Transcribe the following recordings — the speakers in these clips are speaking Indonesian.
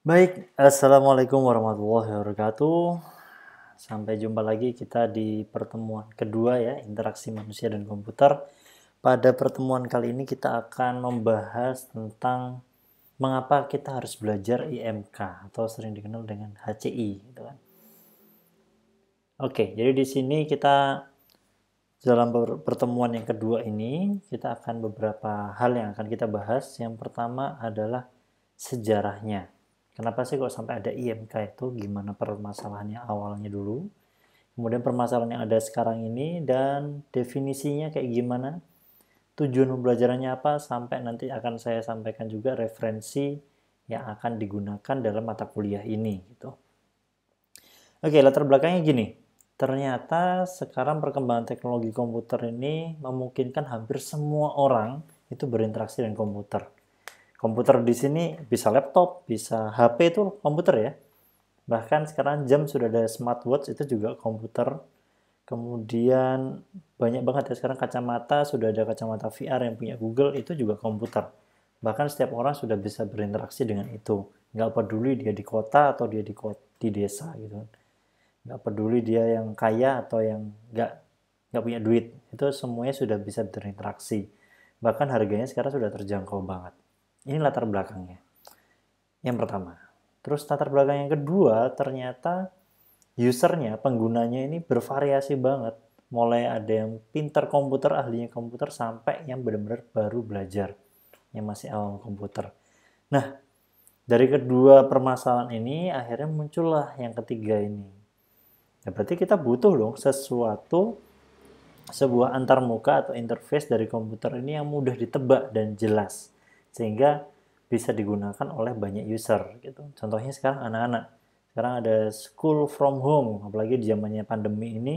Baik, Assalamualaikum warahmatullahi wabarakatuh. Sampai jumpa lagi kita di pertemuan kedua ya, interaksi manusia dan komputer. Pada pertemuan kali ini kita akan membahas tentang mengapa kita harus belajar IMK atau sering dikenal dengan HCI gitu kan. Oke, jadi di sini kita dalam pertemuan yang kedua ini kita akan beberapa hal yang akan kita bahas. Yang pertama adalah sejarahnya Kenapa sih kok sampai ada IMK itu? Gimana permasalahannya awalnya dulu? Kemudian permasalahan yang ada sekarang ini dan definisinya kayak gimana? Tujuan pembelajarannya apa? Sampai nanti akan saya sampaikan juga referensi yang akan digunakan dalam mata kuliah ini gitu. Oke, latar belakangnya gini. Ternyata sekarang perkembangan teknologi komputer ini memungkinkan hampir semua orang itu berinteraksi dengan komputer Komputer di sini bisa laptop, bisa HP itu komputer ya. Bahkan sekarang jam sudah ada smartwatch itu juga komputer. Kemudian banyak banget ya sekarang kacamata, sudah ada kacamata VR yang punya Google itu juga komputer. Bahkan setiap orang sudah bisa berinteraksi dengan itu. Nggak peduli dia di kota atau dia di, di desa gitu. Nggak peduli dia yang kaya atau yang nggak, nggak punya duit. Itu semuanya sudah bisa berinteraksi. Bahkan harganya sekarang sudah terjangkau banget. Ini latar belakangnya. Yang pertama. Terus latar belakang yang kedua ternyata usernya, penggunanya ini bervariasi banget. Mulai ada yang pinter komputer, ahlinya komputer, sampai yang benar-benar baru belajar. Yang masih awam komputer. Nah, dari kedua permasalahan ini akhirnya muncullah yang ketiga ini. Ya, berarti kita butuh dong sesuatu sebuah antarmuka atau interface dari komputer ini yang mudah ditebak dan jelas sehingga bisa digunakan oleh banyak user gitu. Contohnya sekarang anak-anak. Sekarang ada school from home, apalagi di zamannya pandemi ini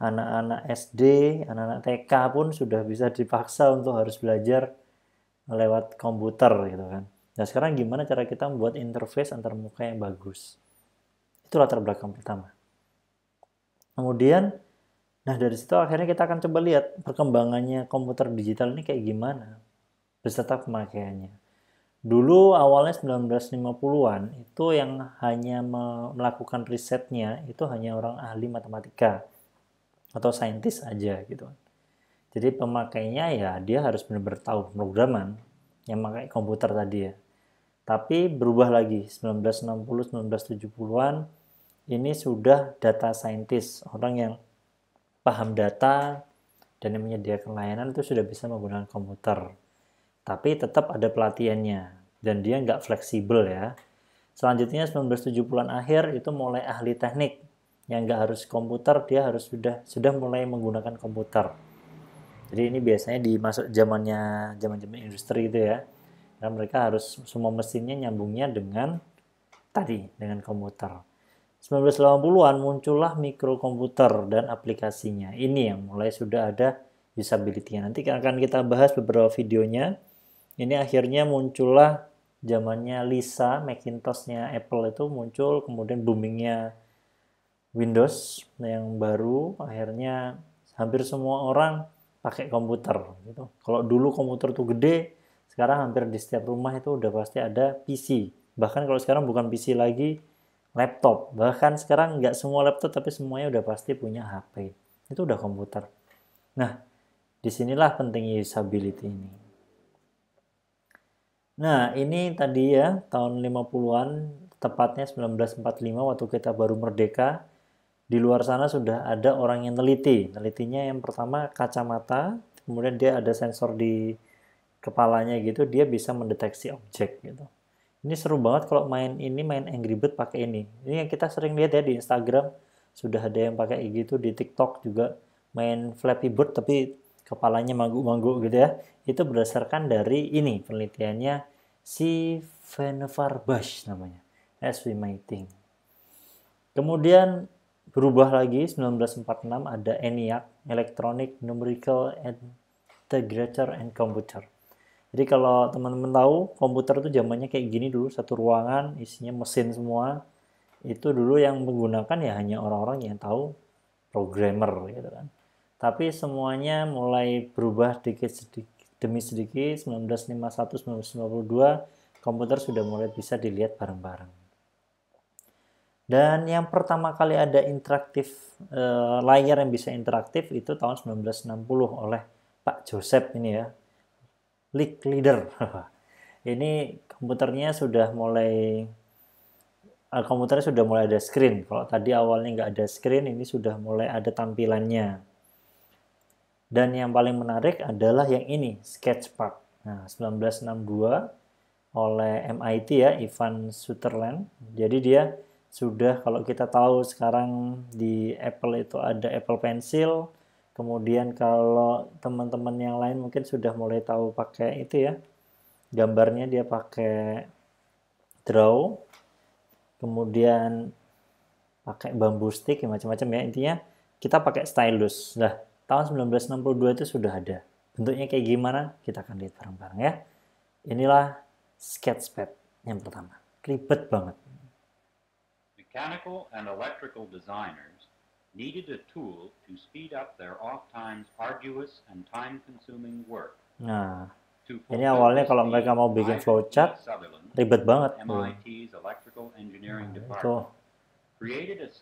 anak-anak SD, anak-anak TK pun sudah bisa dipaksa untuk harus belajar lewat komputer gitu kan. Nah sekarang gimana cara kita membuat interface antar muka yang bagus? Itu latar belakang pertama. Kemudian, nah dari situ akhirnya kita akan coba lihat perkembangannya komputer digital ini kayak gimana beserta pemakaiannya. Dulu awalnya 1950-an itu yang hanya melakukan risetnya itu hanya orang ahli matematika atau saintis aja gitu. Jadi pemakainya ya dia harus benar-benar tahu pemrograman yang pakai komputer tadi ya. Tapi berubah lagi 1960-1970-an ini sudah data saintis, orang yang paham data dan yang menyediakan layanan itu sudah bisa menggunakan komputer tapi tetap ada pelatihannya dan dia nggak fleksibel ya. Selanjutnya 1970-an akhir itu mulai ahli teknik yang nggak harus komputer dia harus sudah sudah mulai menggunakan komputer. Jadi ini biasanya dimasuk zamannya zaman-zaman industri itu ya. Dan mereka harus semua mesinnya nyambungnya dengan tadi dengan komputer. 1980-an muncullah mikrokomputer dan aplikasinya. Ini yang mulai sudah ada usability-nya. Nanti akan kita bahas beberapa videonya ini akhirnya muncullah zamannya Lisa Macintoshnya Apple itu muncul kemudian boomingnya Windows yang baru akhirnya hampir semua orang pakai komputer gitu. Kalau dulu komputer tuh gede, sekarang hampir di setiap rumah itu udah pasti ada PC. Bahkan kalau sekarang bukan PC lagi, laptop. Bahkan sekarang nggak semua laptop tapi semuanya udah pasti punya HP. Itu udah komputer. Nah, disinilah pentingnya usability ini. Nah, ini tadi ya tahun 50-an, tepatnya 1945 waktu kita baru merdeka. Di luar sana sudah ada orang yang teliti. Telitinya yang pertama kacamata, kemudian dia ada sensor di kepalanya gitu, dia bisa mendeteksi objek gitu. Ini seru banget kalau main ini main Angry Bird pakai ini. Ini yang kita sering lihat ya di Instagram sudah ada yang pakai gitu, di TikTok juga main Flappy Bird tapi kepalanya manggu-manggu gitu ya. Itu berdasarkan dari ini penelitiannya si Vannevar Bush namanya as we may think kemudian berubah lagi 1946 ada ENIAC Electronic Numerical Integrator and Computer jadi kalau teman-teman tahu komputer itu zamannya kayak gini dulu satu ruangan isinya mesin semua itu dulu yang menggunakan ya hanya orang-orang yang tahu programmer gitu kan tapi semuanya mulai berubah dikit sedikit demi sedikit 1951-1952 komputer sudah mulai bisa dilihat bareng-bareng. Dan yang pertama kali ada interaktif eh, layar yang bisa interaktif itu tahun 1960 oleh Pak Joseph ini ya. Leak leader. ini komputernya sudah mulai eh, komputernya sudah mulai ada screen. Kalau tadi awalnya nggak ada screen, ini sudah mulai ada tampilannya. Dan yang paling menarik adalah yang ini, Sketch Park. Nah, 1962 oleh MIT ya, Ivan Sutherland. Jadi dia sudah kalau kita tahu sekarang di Apple itu ada Apple Pencil. Kemudian kalau teman-teman yang lain mungkin sudah mulai tahu pakai itu ya. Gambarnya dia pakai draw. Kemudian pakai bambu stick macam-macam ya. Intinya kita pakai stylus. Nah, tahun 1962 itu sudah ada. Bentuknya kayak gimana? Kita akan lihat bareng-bareng ya. Inilah sketchpad yang pertama. Ribet banget. Mechanical and electrical designers needed a tool to speed up their oft times arduous and time-consuming work. Nah, ini awalnya kalau mereka mau bikin flowchart, ribet banget. Nah, itu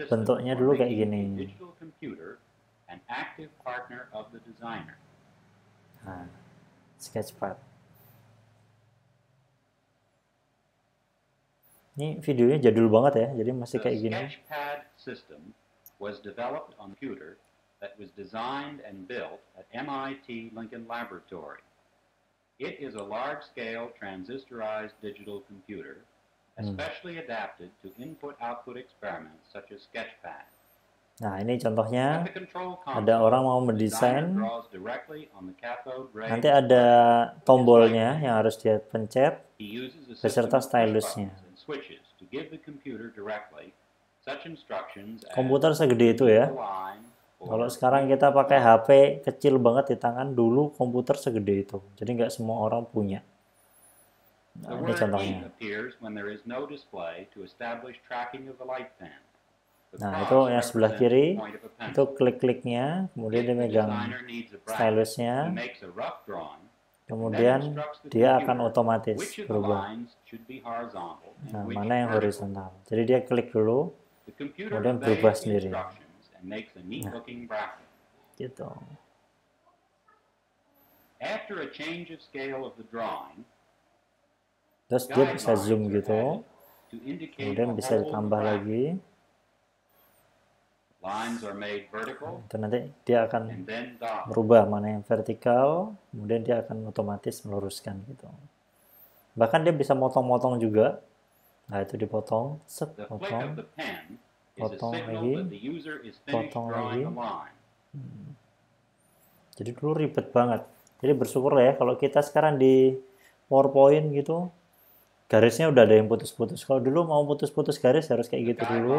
bentuknya dulu kayak gini. an active partner of the designer. Uh, sketch part. Ini videonya jadul banget ya, jadi masih kayak gini. sketchpad system was developed on computer that was designed and built at MIT Lincoln Laboratory. It is a large-scale transistorized digital computer, hmm. especially adapted to input-output experiments such as sketchpad. Nah, ini contohnya ada orang mau mendesain, nanti ada tombolnya yang harus dia pencet beserta stylusnya. Komputer segede itu ya. Kalau sekarang kita pakai HP kecil banget di tangan, dulu komputer segede itu. Jadi nggak semua orang punya. Nah, ini contohnya. Nah, nah, itu yang sebelah kiri, itu klik-kliknya, kemudian dia megang stylusnya, kemudian dia akan otomatis berubah. Nah, mana yang horizontal. Jadi dia klik dulu, kemudian berubah sendiri. Nah, gitu. terus dia bisa zoom gitu, kemudian bisa ditambah lagi itu nanti dia akan merubah mana yang vertikal, kemudian dia akan otomatis meluruskan gitu. Bahkan dia bisa motong-motong juga. Nah itu dipotong, set, potong, potong lagi, potong lagi. Hmm. Jadi dulu ribet banget. Jadi bersyukur ya kalau kita sekarang di PowerPoint gitu, garisnya udah ada yang putus-putus. Kalau dulu mau putus-putus garis harus kayak gitu dulu.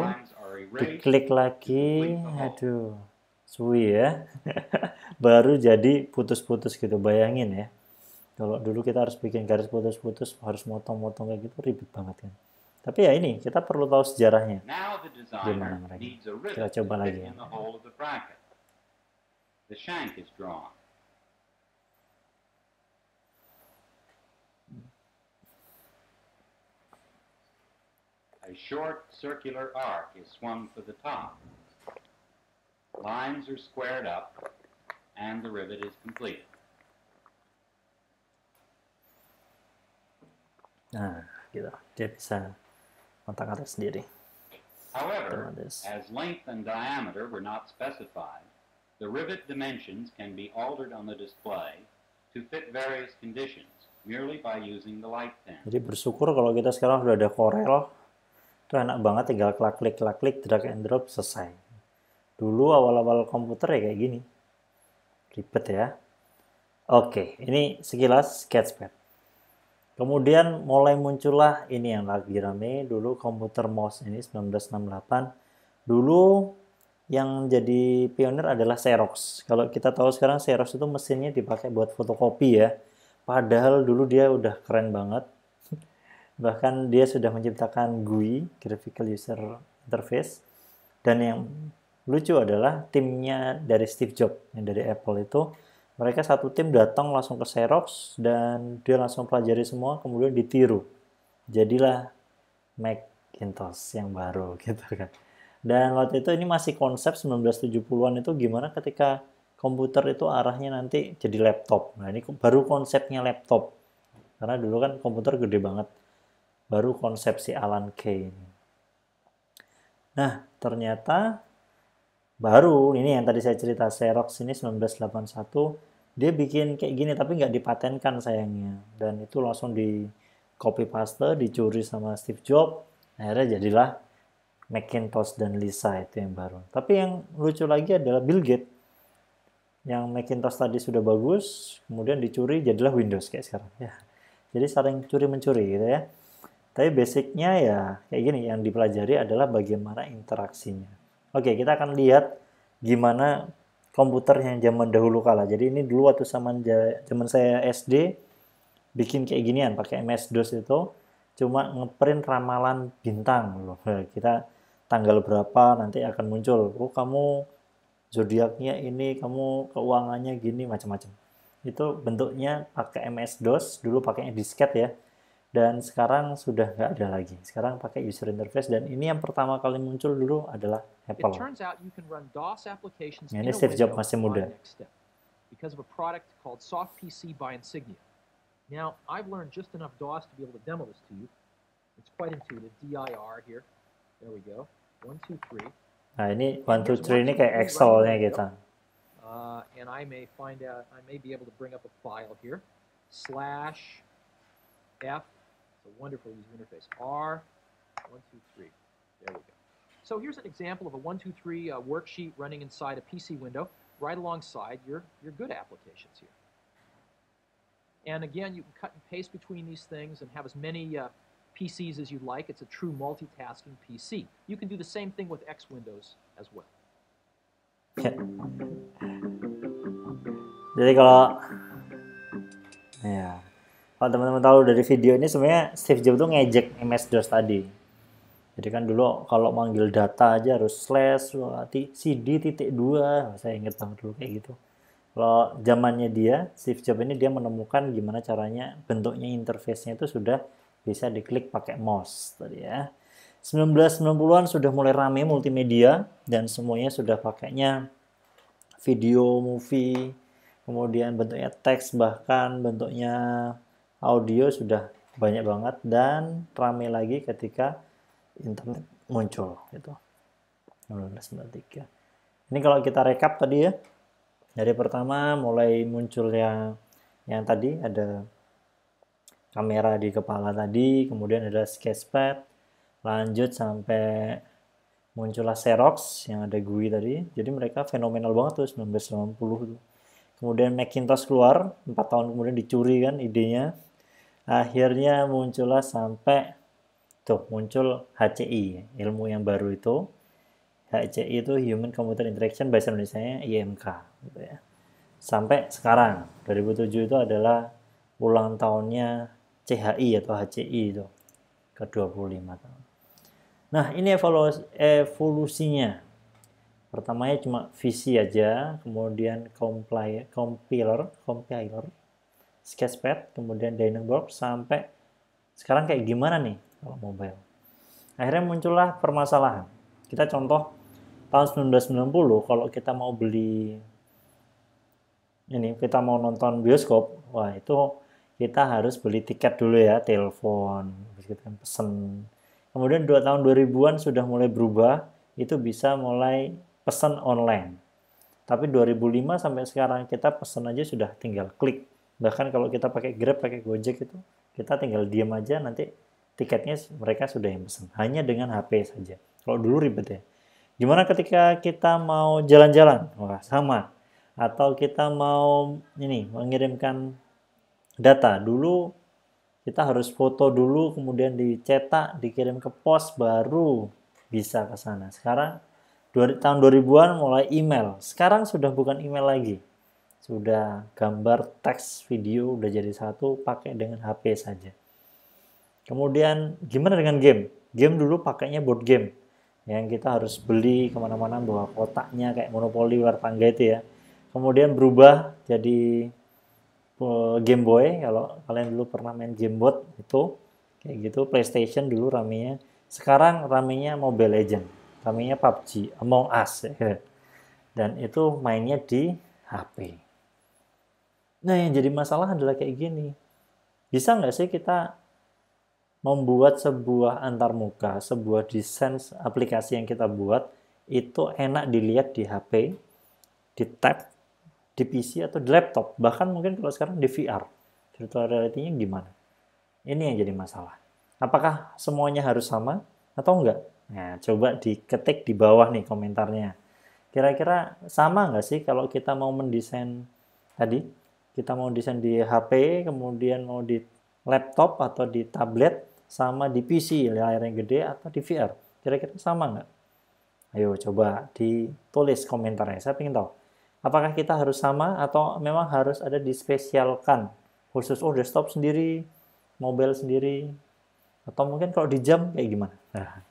Diklik lagi, aduh, suwi ya. Baru jadi putus-putus gitu, bayangin ya. Kalau dulu kita harus bikin garis putus-putus, harus motong-motong kayak gitu, ribet banget kan. Tapi ya ini, kita perlu tahu sejarahnya. Gimana mereka. Kita coba lagi ya. The shank is drawn. A short circular arc is swung for the top. Lines are squared up and the rivet is completed. Nah, gitu. Dia bisa kontak sendiri. However, as length and diameter were not specified, the rivet dimensions can be altered on the display to fit various conditions merely by using the light pen. Jadi bersyukur kalau kita sekarang sudah ada korel. itu enak banget tinggal klik klik klik klik drag and drop selesai dulu awal-awal komputer ya kayak gini ribet ya oke ini sekilas sketchpad kemudian mulai muncullah ini yang lagi rame dulu komputer mouse ini 1968 dulu yang jadi pionir adalah Xerox. Kalau kita tahu sekarang Xerox itu mesinnya dipakai buat fotokopi ya. Padahal dulu dia udah keren banget bahkan dia sudah menciptakan GUI graphical user interface dan yang lucu adalah timnya dari Steve Jobs yang dari Apple itu mereka satu tim datang langsung ke Xerox dan dia langsung pelajari semua kemudian ditiru jadilah Macintosh yang baru gitu kan dan waktu itu ini masih konsep 1970-an itu gimana ketika komputer itu arahnya nanti jadi laptop nah ini baru konsepnya laptop karena dulu kan komputer gede banget baru konsepsi Alan Kay Nah, ternyata baru ini yang tadi saya cerita Xerox ini 1981 dia bikin kayak gini tapi nggak dipatenkan sayangnya dan itu langsung di copy paste dicuri sama Steve Jobs akhirnya jadilah Macintosh dan Lisa itu yang baru tapi yang lucu lagi adalah Bill Gates yang Macintosh tadi sudah bagus kemudian dicuri jadilah Windows kayak sekarang ya jadi saling curi mencuri gitu ya tapi basicnya ya kayak gini, yang dipelajari adalah bagaimana interaksinya. Oke, kita akan lihat gimana komputer yang zaman dahulu kala. Jadi ini dulu waktu zaman zaman saya SD bikin kayak ginian pakai MS DOS itu cuma ngeprint ramalan bintang loh. Kita tanggal berapa nanti akan muncul. Oh, kamu zodiaknya ini, kamu keuangannya gini macam-macam. Itu bentuknya pakai MS DOS, dulu pakainya disket ya dan sekarang sudah nggak ada lagi. Sekarang pakai user interface dan ini yang pertama kali muncul dulu adalah Apple. ini Steve Jobs masih muda. Because of a product called Soft PC by Insignia. Now, I've learned just enough DOS to be able to demo this to you. It's quite intuitive. DIR here. There we go. One, two, three. Nah, ini one, two, three ini kayak Excel-nya kita. Gitu. Uh, and I may find out, I may be able to bring up a file here. Slash F It's a wonderful user interface. R, one, two, three. There we go. So here's an example of a one, two, three uh, worksheet running inside a PC window right alongside your, your good applications here. And again, you can cut and paste between these things and have as many uh, PCs as you like. It's a true multitasking PC. You can do the same thing with X Windows as well. Okay. kalau teman-teman tahu dari video ini sebenarnya Steve Jobs tuh ngejek MS-DOS tadi. Jadi kan dulu kalau manggil data aja harus slash cd titik dua, nah, saya inget banget dulu kayak gitu. Kalau zamannya dia, Steve Jobs ini dia menemukan gimana caranya bentuknya interface-nya itu sudah bisa diklik pakai mouse tadi ya. 1990-an sudah mulai rame multimedia dan semuanya sudah pakainya video, movie, kemudian bentuknya teks bahkan bentuknya audio sudah banyak banget dan ramai lagi ketika internet muncul gitu. 1993. Ini kalau kita rekap tadi ya. Dari pertama mulai munculnya yang tadi ada kamera di kepala tadi, kemudian ada sketchpad, lanjut sampai muncullah Xerox yang ada GUI tadi. Jadi mereka fenomenal banget tuh 1990 tuh. Kemudian Macintosh keluar, 4 tahun kemudian dicuri kan idenya akhirnya muncullah sampai tuh muncul HCI ilmu yang baru itu HCI itu Human Computer Interaction bahasa Indonesia nya IMK gitu ya. sampai sekarang 2007 itu adalah ulang tahunnya CHI atau HCI itu ke 25 tahun nah ini evolusi, evolusinya pertamanya cuma visi aja kemudian compiler compiler compiler Sketchpad, kemudian Dynabox sampai sekarang kayak gimana nih kalau mobile. Akhirnya muncullah permasalahan. Kita contoh tahun 1990 kalau kita mau beli ini kita mau nonton bioskop, wah itu kita harus beli tiket dulu ya, telepon, kita kan pesen. Kemudian dua tahun 2000-an sudah mulai berubah, itu bisa mulai pesan online. Tapi 2005 sampai sekarang kita pesan aja sudah tinggal klik bahkan kalau kita pakai Grab pakai Gojek itu kita tinggal diam aja nanti tiketnya mereka sudah yang pesan hanya dengan HP saja kalau dulu ribet ya gimana ketika kita mau jalan-jalan wah sama atau kita mau ini mengirimkan data dulu kita harus foto dulu kemudian dicetak dikirim ke pos baru bisa ke sana sekarang tahun 2000-an mulai email sekarang sudah bukan email lagi sudah gambar, teks, video udah jadi satu, pakai dengan HP saja. Kemudian gimana dengan game? Game dulu pakainya board game yang kita harus beli kemana-mana bawa kotaknya kayak monopoli luar tangga itu ya. Kemudian berubah jadi eh, Game Boy kalau kalian dulu pernah main game board itu kayak gitu PlayStation dulu ramenya sekarang ramenya Mobile Legend ramenya PUBG Among Us ya. dan itu mainnya di HP Nah yang jadi masalah adalah kayak gini. Bisa nggak sih kita membuat sebuah antarmuka, sebuah desain aplikasi yang kita buat itu enak dilihat di HP, di tab, di PC atau di laptop, bahkan mungkin kalau sekarang di VR, virtual reality-nya gimana? Ini yang jadi masalah. Apakah semuanya harus sama atau enggak? Nah, coba diketik di bawah nih komentarnya. Kira-kira sama nggak sih kalau kita mau mendesain tadi kita mau desain di HP, kemudian mau di laptop atau di tablet, sama di PC, layar yang gede atau di VR. Kira-kira sama nggak? Ayo coba ditulis komentarnya, saya pengen tahu. Apakah kita harus sama atau memang harus ada dispesialkan? Khusus, oh desktop sendiri, mobile sendiri, atau mungkin kalau di jam kayak gimana? Nah.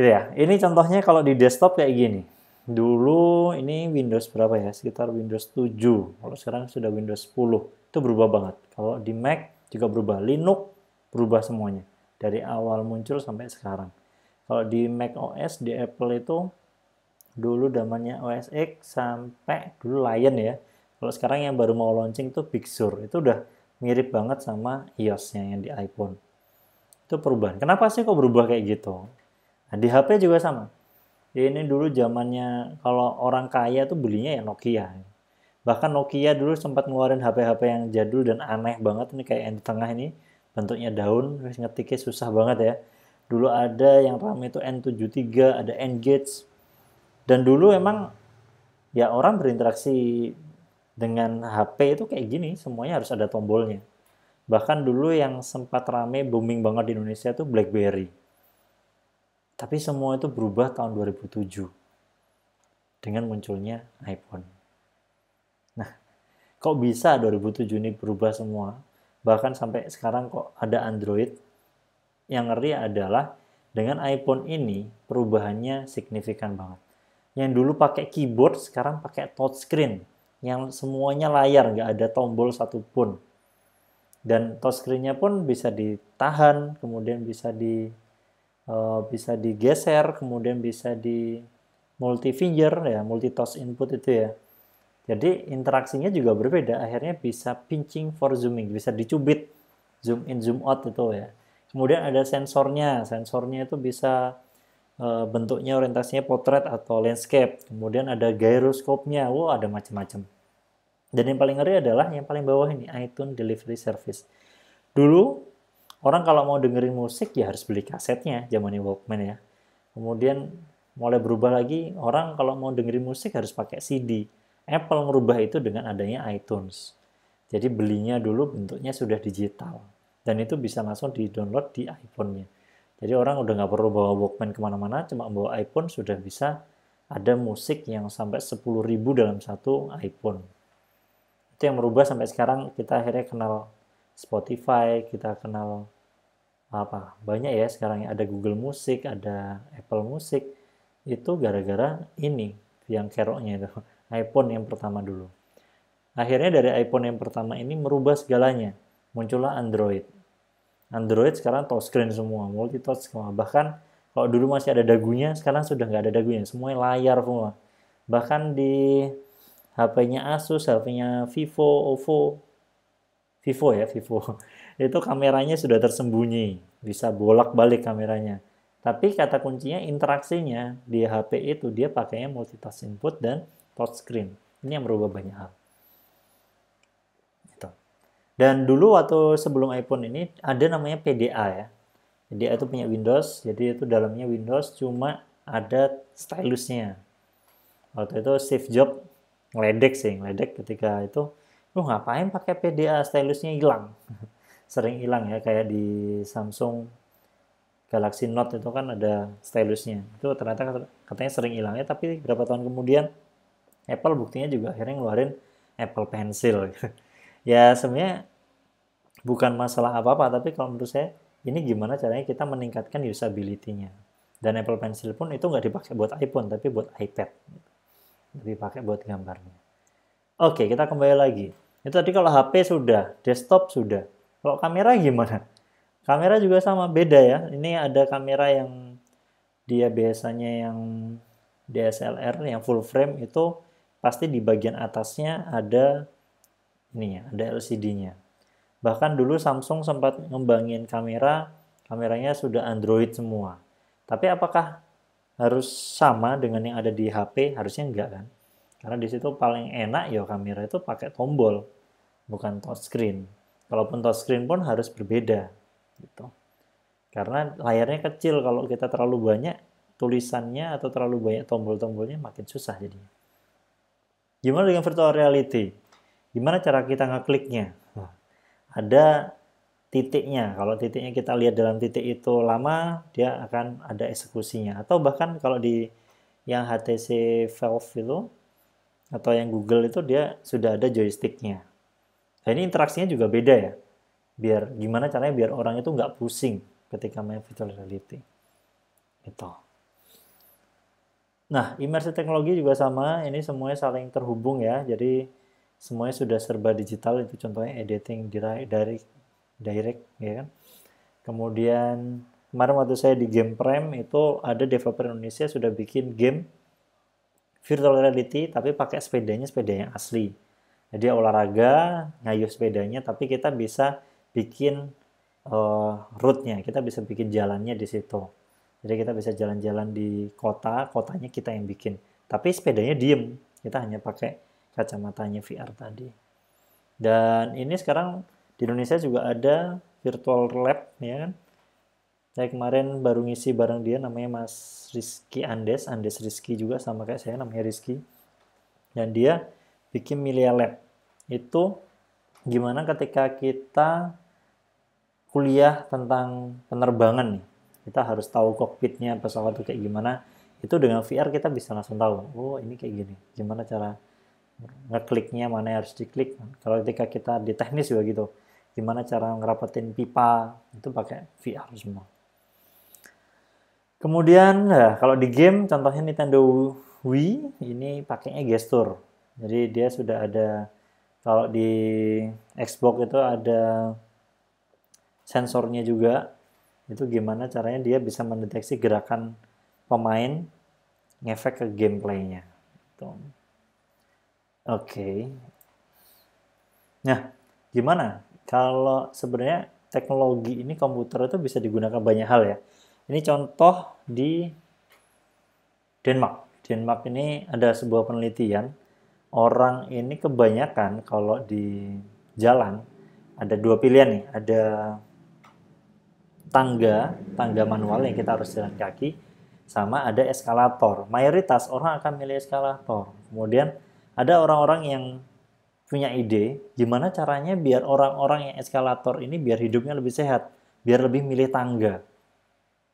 Gitu ya, ini contohnya kalau di desktop kayak gini dulu ini Windows berapa ya? Sekitar Windows 7. Kalau sekarang sudah Windows 10. Itu berubah banget. Kalau di Mac juga berubah. Linux berubah semuanya. Dari awal muncul sampai sekarang. Kalau di Mac OS, di Apple itu dulu zamannya OS X sampai dulu Lion ya. Kalau sekarang yang baru mau launching itu Big Sur. Itu udah mirip banget sama iOS-nya yang di iPhone. Itu perubahan. Kenapa sih kok berubah kayak gitu? Nah, di HP juga sama ya ini dulu zamannya kalau orang kaya tuh belinya ya Nokia bahkan Nokia dulu sempat ngeluarin HP-HP yang jadul dan aneh banget ini kayak yang di tengah ini bentuknya daun terus ngetiknya susah banget ya dulu ada yang ramai itu N73 ada N-Gage dan dulu emang ya orang berinteraksi dengan HP itu kayak gini semuanya harus ada tombolnya bahkan dulu yang sempat rame booming banget di Indonesia tuh BlackBerry tapi semua itu berubah tahun 2007 dengan munculnya iPhone. Nah, kok bisa 2007 ini berubah semua? Bahkan sampai sekarang kok ada Android. Yang ngeri adalah dengan iPhone ini perubahannya signifikan banget. Yang dulu pakai keyboard sekarang pakai touchscreen yang semuanya layar nggak ada tombol satupun dan touchscreennya pun bisa ditahan kemudian bisa di Eh, bisa digeser, kemudian bisa di multi finger ya, multi touch input itu ya. Jadi interaksinya juga berbeda. Akhirnya bisa pinching for zooming, bisa dicubit zoom in zoom out itu ya. Kemudian ada sensornya, sensornya itu bisa eh, bentuknya orientasinya potret atau landscape. Kemudian ada gyroscope-nya, wow ada macam-macam. Dan yang paling ngeri adalah yang paling bawah ini, iTunes Delivery Service. Dulu orang kalau mau dengerin musik ya harus beli kasetnya zamannya Walkman ya kemudian mulai berubah lagi orang kalau mau dengerin musik harus pakai CD Apple merubah itu dengan adanya iTunes jadi belinya dulu bentuknya sudah digital dan itu bisa langsung di download di iPhone-nya jadi orang udah nggak perlu bawa Walkman kemana-mana cuma bawa iPhone sudah bisa ada musik yang sampai 10.000 dalam satu iPhone itu yang merubah sampai sekarang kita akhirnya kenal Spotify, kita kenal apa banyak ya sekarang ya. ada Google Music ada Apple Music itu gara-gara ini yang keroknya itu iPhone yang pertama dulu akhirnya dari iPhone yang pertama ini merubah segalanya muncullah Android Android sekarang touchscreen semua multi touch semua bahkan kalau dulu masih ada dagunya sekarang sudah nggak ada dagunya semuanya layar semua bahkan di HP-nya Asus HP-nya Vivo Ovo Vivo ya Vivo itu kameranya sudah tersembunyi, bisa bolak-balik kameranya. Tapi kata kuncinya interaksinya di HP itu dia pakainya multitask input dan touch screen. Ini yang merubah banyak hal. Itu. Dan dulu waktu sebelum iPhone ini ada namanya PDA ya. PDA itu punya Windows, jadi itu dalamnya Windows cuma ada stylusnya. Waktu itu Steve job ngeledek sih, ngeledek ketika itu, lu ngapain pakai PDA stylusnya hilang. sering hilang ya kayak di Samsung Galaxy Note itu kan ada stylusnya itu ternyata katanya sering hilang ya tapi berapa tahun kemudian Apple buktinya juga akhirnya ngeluarin Apple Pencil ya sebenarnya bukan masalah apa-apa tapi kalau menurut saya ini gimana caranya kita meningkatkan usability-nya dan Apple Pencil pun itu nggak dipakai buat iPhone tapi buat iPad lebih pakai buat gambarnya oke kita kembali lagi itu tadi kalau HP sudah desktop sudah kalau kamera gimana? Kamera juga sama, beda ya. Ini ada kamera yang dia biasanya yang DSLR yang full frame itu pasti di bagian atasnya ada ini ya, ada LCD-nya. Bahkan dulu Samsung sempat ngembangin kamera, kameranya sudah Android semua. Tapi apakah harus sama dengan yang ada di HP? Harusnya enggak kan? Karena di situ paling enak ya kamera itu pakai tombol, bukan touchscreen. Walaupun screen pun harus berbeda gitu. Karena layarnya kecil kalau kita terlalu banyak tulisannya atau terlalu banyak tombol-tombolnya makin susah jadinya. Gimana dengan virtual reality? Gimana cara kita ngekliknya? Nah, ada titiknya. Kalau titiknya kita lihat dalam titik itu lama, dia akan ada eksekusinya. Atau bahkan kalau di yang HTC Valve itu atau yang Google itu dia sudah ada joysticknya. Nah ini interaksinya juga beda ya. Biar gimana caranya biar orang itu nggak pusing ketika main virtual reality. Itu. Nah, imersi teknologi juga sama. Ini semuanya saling terhubung ya. Jadi semuanya sudah serba digital. Itu contohnya editing direct, direct ya kan. Kemudian kemarin waktu saya di Game Prime itu ada developer Indonesia sudah bikin game virtual reality tapi pakai sepedanya sepeda yang asli jadi olahraga, ngayuh sepedanya, tapi kita bisa bikin uh, route-nya, kita bisa bikin jalannya di situ. Jadi kita bisa jalan-jalan di kota, kotanya kita yang bikin. Tapi sepedanya diem, kita hanya pakai kacamatanya VR tadi. Dan ini sekarang di Indonesia juga ada virtual lab, ya kan? Saya kemarin baru ngisi bareng dia namanya Mas Rizky Andes, Andes Rizky juga sama kayak saya namanya Rizky. Dan dia bikin Milia Lab itu gimana ketika kita kuliah tentang penerbangan nih. Kita harus tahu kokpitnya pesawat itu kayak gimana. Itu dengan VR kita bisa langsung tahu. Oh, ini kayak gini. Gimana cara ngekliknya mana yang harus diklik. Kalau ketika kita di teknis juga gitu. Gimana cara ngerapetin pipa itu pakai VR semua. Kemudian ya, kalau di game contohnya Nintendo Wii ini pakainya gestur. Jadi dia sudah ada kalau di Xbox itu ada sensornya juga itu gimana caranya dia bisa mendeteksi gerakan pemain ngefek ke gameplaynya gitu. oke okay. nah gimana kalau sebenarnya teknologi ini komputer itu bisa digunakan banyak hal ya ini contoh di Denmark Denmark ini ada sebuah penelitian orang ini kebanyakan kalau di jalan ada dua pilihan nih, ada tangga, tangga manual yang kita harus jalan kaki, sama ada eskalator. Mayoritas orang akan milih eskalator. Kemudian ada orang-orang yang punya ide gimana caranya biar orang-orang yang eskalator ini biar hidupnya lebih sehat, biar lebih milih tangga.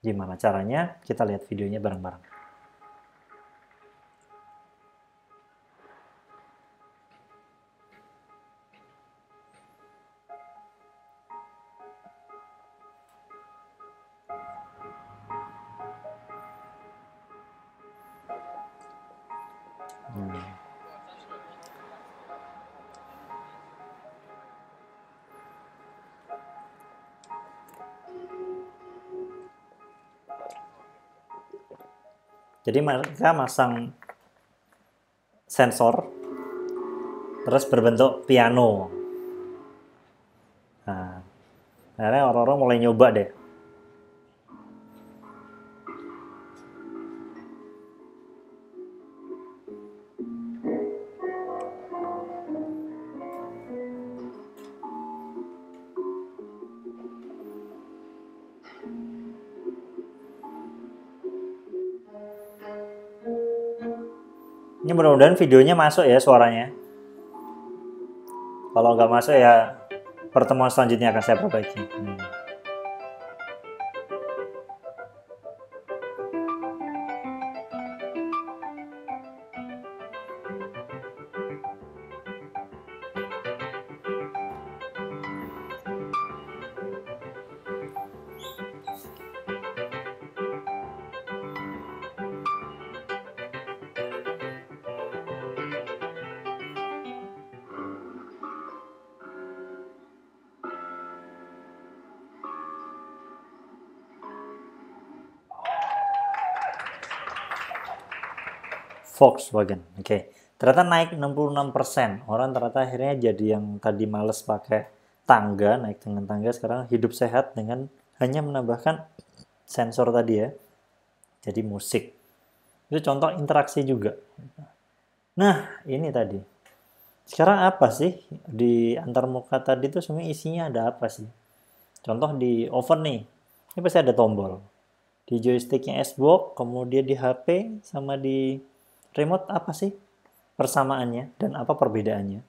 Gimana caranya? Kita lihat videonya bareng-bareng. Jadi mereka masang sensor terus berbentuk piano. Nah, akhirnya orang-orang mulai nyoba deh mudah-mudahan videonya masuk ya suaranya. Kalau nggak masuk ya pertemuan selanjutnya akan saya perbaiki. Hmm. Volkswagen. Oke. Okay. Ternyata naik 66%. Orang ternyata akhirnya jadi yang tadi males pakai tangga, naik dengan tangga sekarang hidup sehat dengan hanya menambahkan sensor tadi ya. Jadi musik. Itu contoh interaksi juga. Nah, ini tadi. Sekarang apa sih di antarmuka tadi itu sebenarnya isinya ada apa sih? Contoh di oven nih. Ini pasti ada tombol. Di joysticknya Xbox, kemudian di HP, sama di remote apa sih persamaannya dan apa perbedaannya?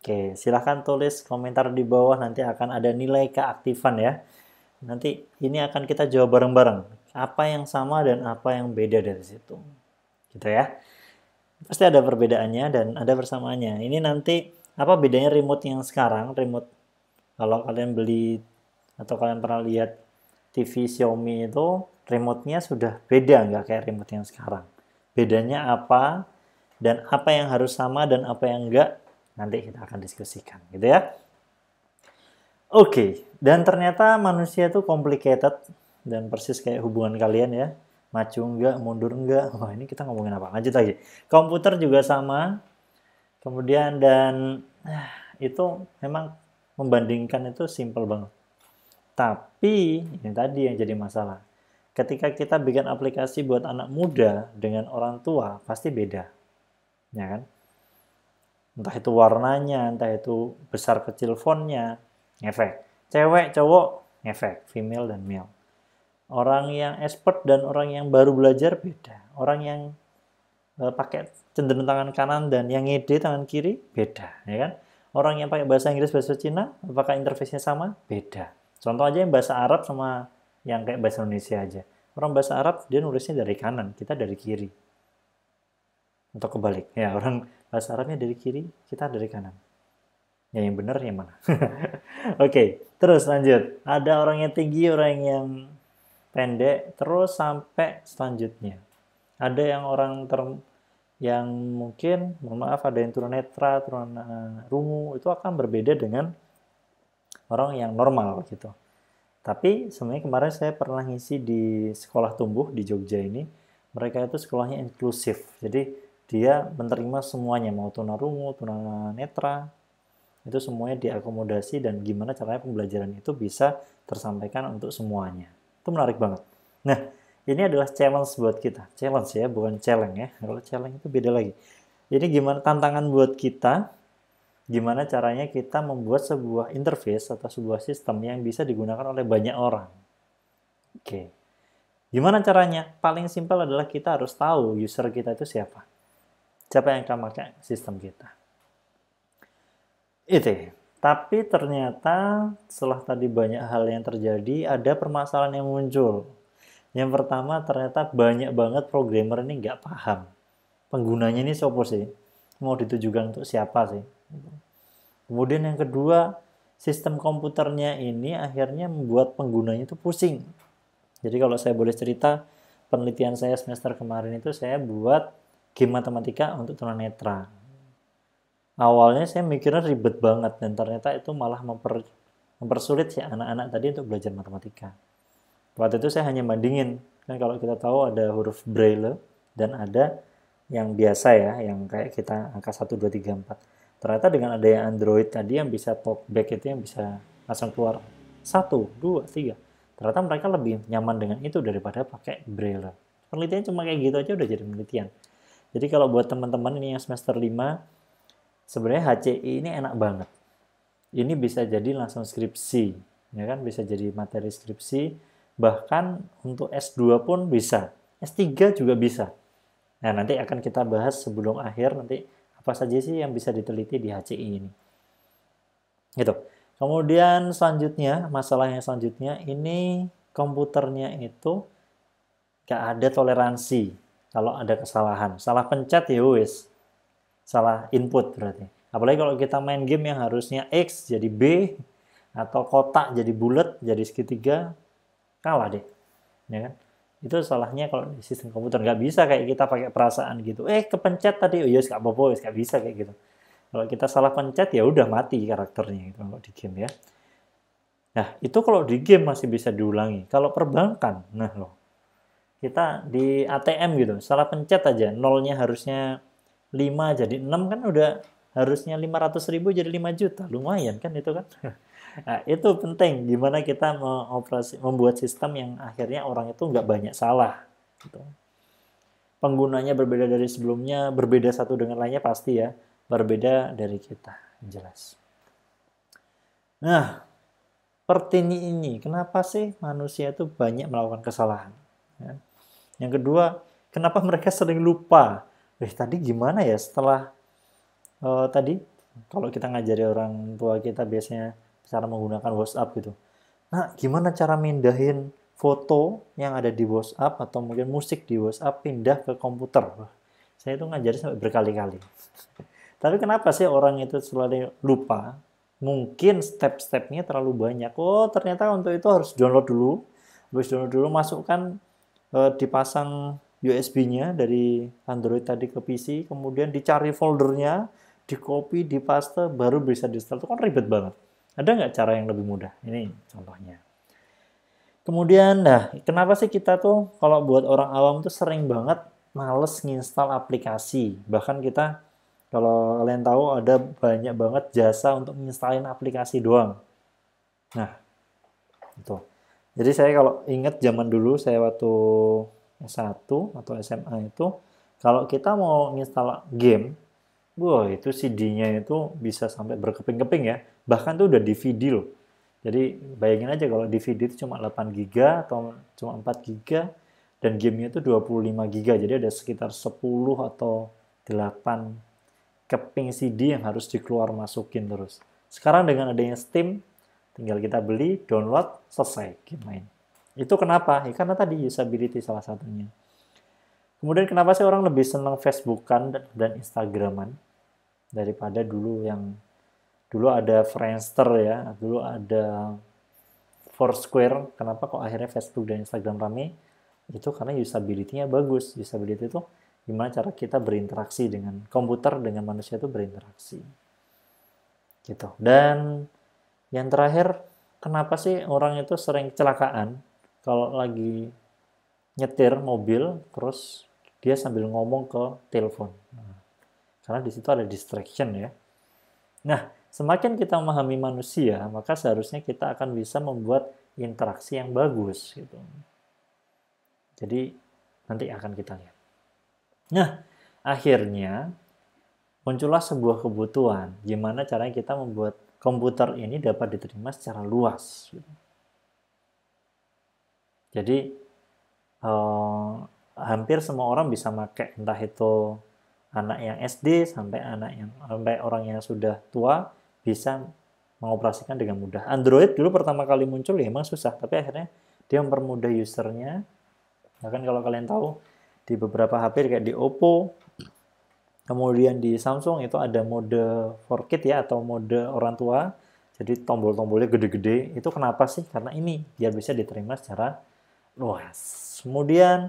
Oke, silahkan tulis komentar di bawah nanti akan ada nilai keaktifan ya. Nanti ini akan kita jawab bareng-bareng. Apa yang sama dan apa yang beda dari situ. Gitu ya. Pasti ada perbedaannya dan ada persamaannya. Ini nanti apa bedanya remote yang sekarang, remote kalau kalian beli atau kalian pernah lihat TV Xiaomi itu remote-nya sudah beda nggak kayak remote yang sekarang bedanya apa dan apa yang harus sama dan apa yang enggak nanti kita akan diskusikan gitu ya. Oke, dan ternyata manusia itu complicated dan persis kayak hubungan kalian ya. Maju enggak, mundur enggak. Wah, ini kita ngomongin apa? Lanjut lagi. Komputer juga sama. Kemudian dan ah, itu memang membandingkan itu simple banget. Tapi ini tadi yang jadi masalah ketika kita bikin aplikasi buat anak muda dengan orang tua pasti beda ya kan entah itu warnanya entah itu besar kecil fontnya ngefek cewek cowok ngefek female dan male orang yang expert dan orang yang baru belajar beda orang yang e, pakai cenderung tangan kanan dan yang ngede tangan kiri beda ya kan orang yang pakai bahasa Inggris bahasa Cina apakah interface-nya sama beda contoh aja yang bahasa Arab sama yang kayak bahasa Indonesia aja. Orang bahasa Arab dia nulisnya dari kanan, kita dari kiri. Untuk kebalik. Ya, orang bahasa Arabnya dari kiri, kita dari kanan. Ya yang benar yang mana? Oke, okay, terus lanjut. Ada orang yang tinggi, orang yang pendek, terus sampai selanjutnya. Ada yang orang ter yang mungkin, mohon maaf, ada yang turun netra, uh, rungu, itu akan berbeda dengan orang yang normal gitu. Tapi sebenarnya kemarin saya pernah ngisi di sekolah tumbuh di Jogja ini, mereka itu sekolahnya inklusif. Jadi dia menerima semuanya, mau tunarungu, tunanetra, itu semuanya diakomodasi dan gimana caranya pembelajaran itu bisa tersampaikan untuk semuanya. Itu menarik banget. Nah, ini adalah challenge buat kita. Challenge ya, bukan challenge ya. Kalau challenge itu beda lagi. Jadi gimana tantangan buat kita gimana caranya kita membuat sebuah interface atau sebuah sistem yang bisa digunakan oleh banyak orang. Oke. Gimana caranya? Paling simpel adalah kita harus tahu user kita itu siapa. Siapa yang akan pakai sistem kita. Itu. Ya. Tapi ternyata setelah tadi banyak hal yang terjadi, ada permasalahan yang muncul. Yang pertama ternyata banyak banget programmer ini nggak paham. Penggunanya ini siapa sih? Mau ditujukan untuk siapa sih? Gitu. Kemudian yang kedua, sistem komputernya ini akhirnya membuat penggunanya itu pusing. Jadi kalau saya boleh cerita, penelitian saya semester kemarin itu saya buat game matematika untuk tunanetra. Awalnya saya mikirnya ribet banget dan ternyata itu malah memper, mempersulit si anak-anak tadi untuk belajar matematika. Waktu itu saya hanya bandingin. Kan kalau kita tahu ada huruf braille dan ada yang biasa ya, yang kayak kita angka 1, 2, 3, 4 ternyata dengan ada yang Android tadi yang bisa pop back itu yang bisa langsung keluar satu dua tiga ternyata mereka lebih nyaman dengan itu daripada pakai braille penelitian cuma kayak gitu aja udah jadi penelitian jadi kalau buat teman-teman ini yang semester 5 sebenarnya HCI ini enak banget ini bisa jadi langsung skripsi ya kan bisa jadi materi skripsi bahkan untuk S2 pun bisa S3 juga bisa nah nanti akan kita bahas sebelum akhir nanti apa saja sih yang bisa diteliti di HCI ini. Gitu. Kemudian selanjutnya, masalah yang selanjutnya ini komputernya itu gak ada toleransi kalau ada kesalahan. Salah pencet ya wis. Salah input berarti. Apalagi kalau kita main game yang harusnya X jadi B, atau kotak jadi bulat, jadi segitiga, kalah deh. Ya kan? itu salahnya kalau di sistem komputer nggak bisa kayak kita pakai perasaan gitu eh kepencet tadi oh yes iya, nggak apa-apa yes, nggak bisa kayak gitu kalau kita salah pencet ya udah mati karakternya gitu kalau di game ya nah itu kalau di game masih bisa diulangi kalau perbankan nah loh kita di ATM gitu salah pencet aja nolnya harusnya 5 jadi 6 kan udah harusnya 500 ribu jadi 5 juta lumayan kan itu kan Nah, itu penting gimana kita mengoperasi, membuat sistem yang akhirnya orang itu nggak banyak salah. Gitu. Penggunanya berbeda dari sebelumnya, berbeda satu dengan lainnya pasti ya, berbeda dari kita, jelas. Nah, pertini ini, kenapa sih manusia itu banyak melakukan kesalahan? Ya. Yang kedua, kenapa mereka sering lupa? Eh, tadi gimana ya setelah uh, tadi? Kalau kita ngajari orang tua kita biasanya cara menggunakan WhatsApp gitu. Nah, gimana cara mindahin foto yang ada di WhatsApp atau mungkin musik di WhatsApp pindah ke komputer? Saya itu ngajarin sampai berkali-kali. Tapi kenapa sih orang itu selalu lupa? Mungkin step-stepnya terlalu banyak. Oh, ternyata untuk itu harus download dulu. Habis download dulu masukkan eh, dipasang USB-nya dari Android tadi ke PC, kemudian dicari foldernya, di copy, di paste, baru bisa di install. Itu kan ribet banget ada nggak cara yang lebih mudah? Ini contohnya. Kemudian, nah, kenapa sih kita tuh kalau buat orang awam tuh sering banget males nginstal aplikasi. Bahkan kita kalau kalian tahu ada banyak banget jasa untuk nginstalin aplikasi doang. Nah, itu. Jadi saya kalau ingat zaman dulu saya waktu s atau SMA itu kalau kita mau nginstal game Wah, itu CD-nya itu bisa sampai berkeping-keping ya. Bahkan tuh udah DVD loh. Jadi bayangin aja kalau DVD itu cuma 8 GB atau cuma 4 GB dan gamenya itu 25 GB. Jadi ada sekitar 10 atau 8 keping CD yang harus dikeluar masukin terus. Sekarang dengan adanya Steam, tinggal kita beli, download, selesai game main. Itu kenapa? Ya, karena tadi usability salah satunya. Kemudian kenapa sih orang lebih senang Facebookan dan Instagraman? daripada dulu yang dulu ada Friendster ya, dulu ada Foursquare. Kenapa kok akhirnya Facebook dan Instagram rame? Itu karena usability-nya bagus. Usability itu gimana cara kita berinteraksi dengan komputer, dengan manusia itu berinteraksi. Gitu. Dan yang terakhir, kenapa sih orang itu sering kecelakaan kalau lagi nyetir mobil terus dia sambil ngomong ke telepon. Nah, karena di situ ada distraction ya. Nah, semakin kita memahami manusia, maka seharusnya kita akan bisa membuat interaksi yang bagus gitu. Jadi nanti akan kita lihat. Nah, akhirnya muncullah sebuah kebutuhan gimana caranya kita membuat komputer ini dapat diterima secara luas. Gitu. Jadi eh, hampir semua orang bisa pakai entah itu anak yang SD sampai anak yang sampai orang yang sudah tua bisa mengoperasikan dengan mudah. Android dulu pertama kali muncul ya emang susah, tapi akhirnya dia mempermudah usernya. Bahkan kalau kalian tahu di beberapa HP kayak di Oppo, kemudian di Samsung itu ada mode for kid ya atau mode orang tua. Jadi tombol-tombolnya gede-gede. Itu kenapa sih? Karena ini biar bisa diterima secara luas. Kemudian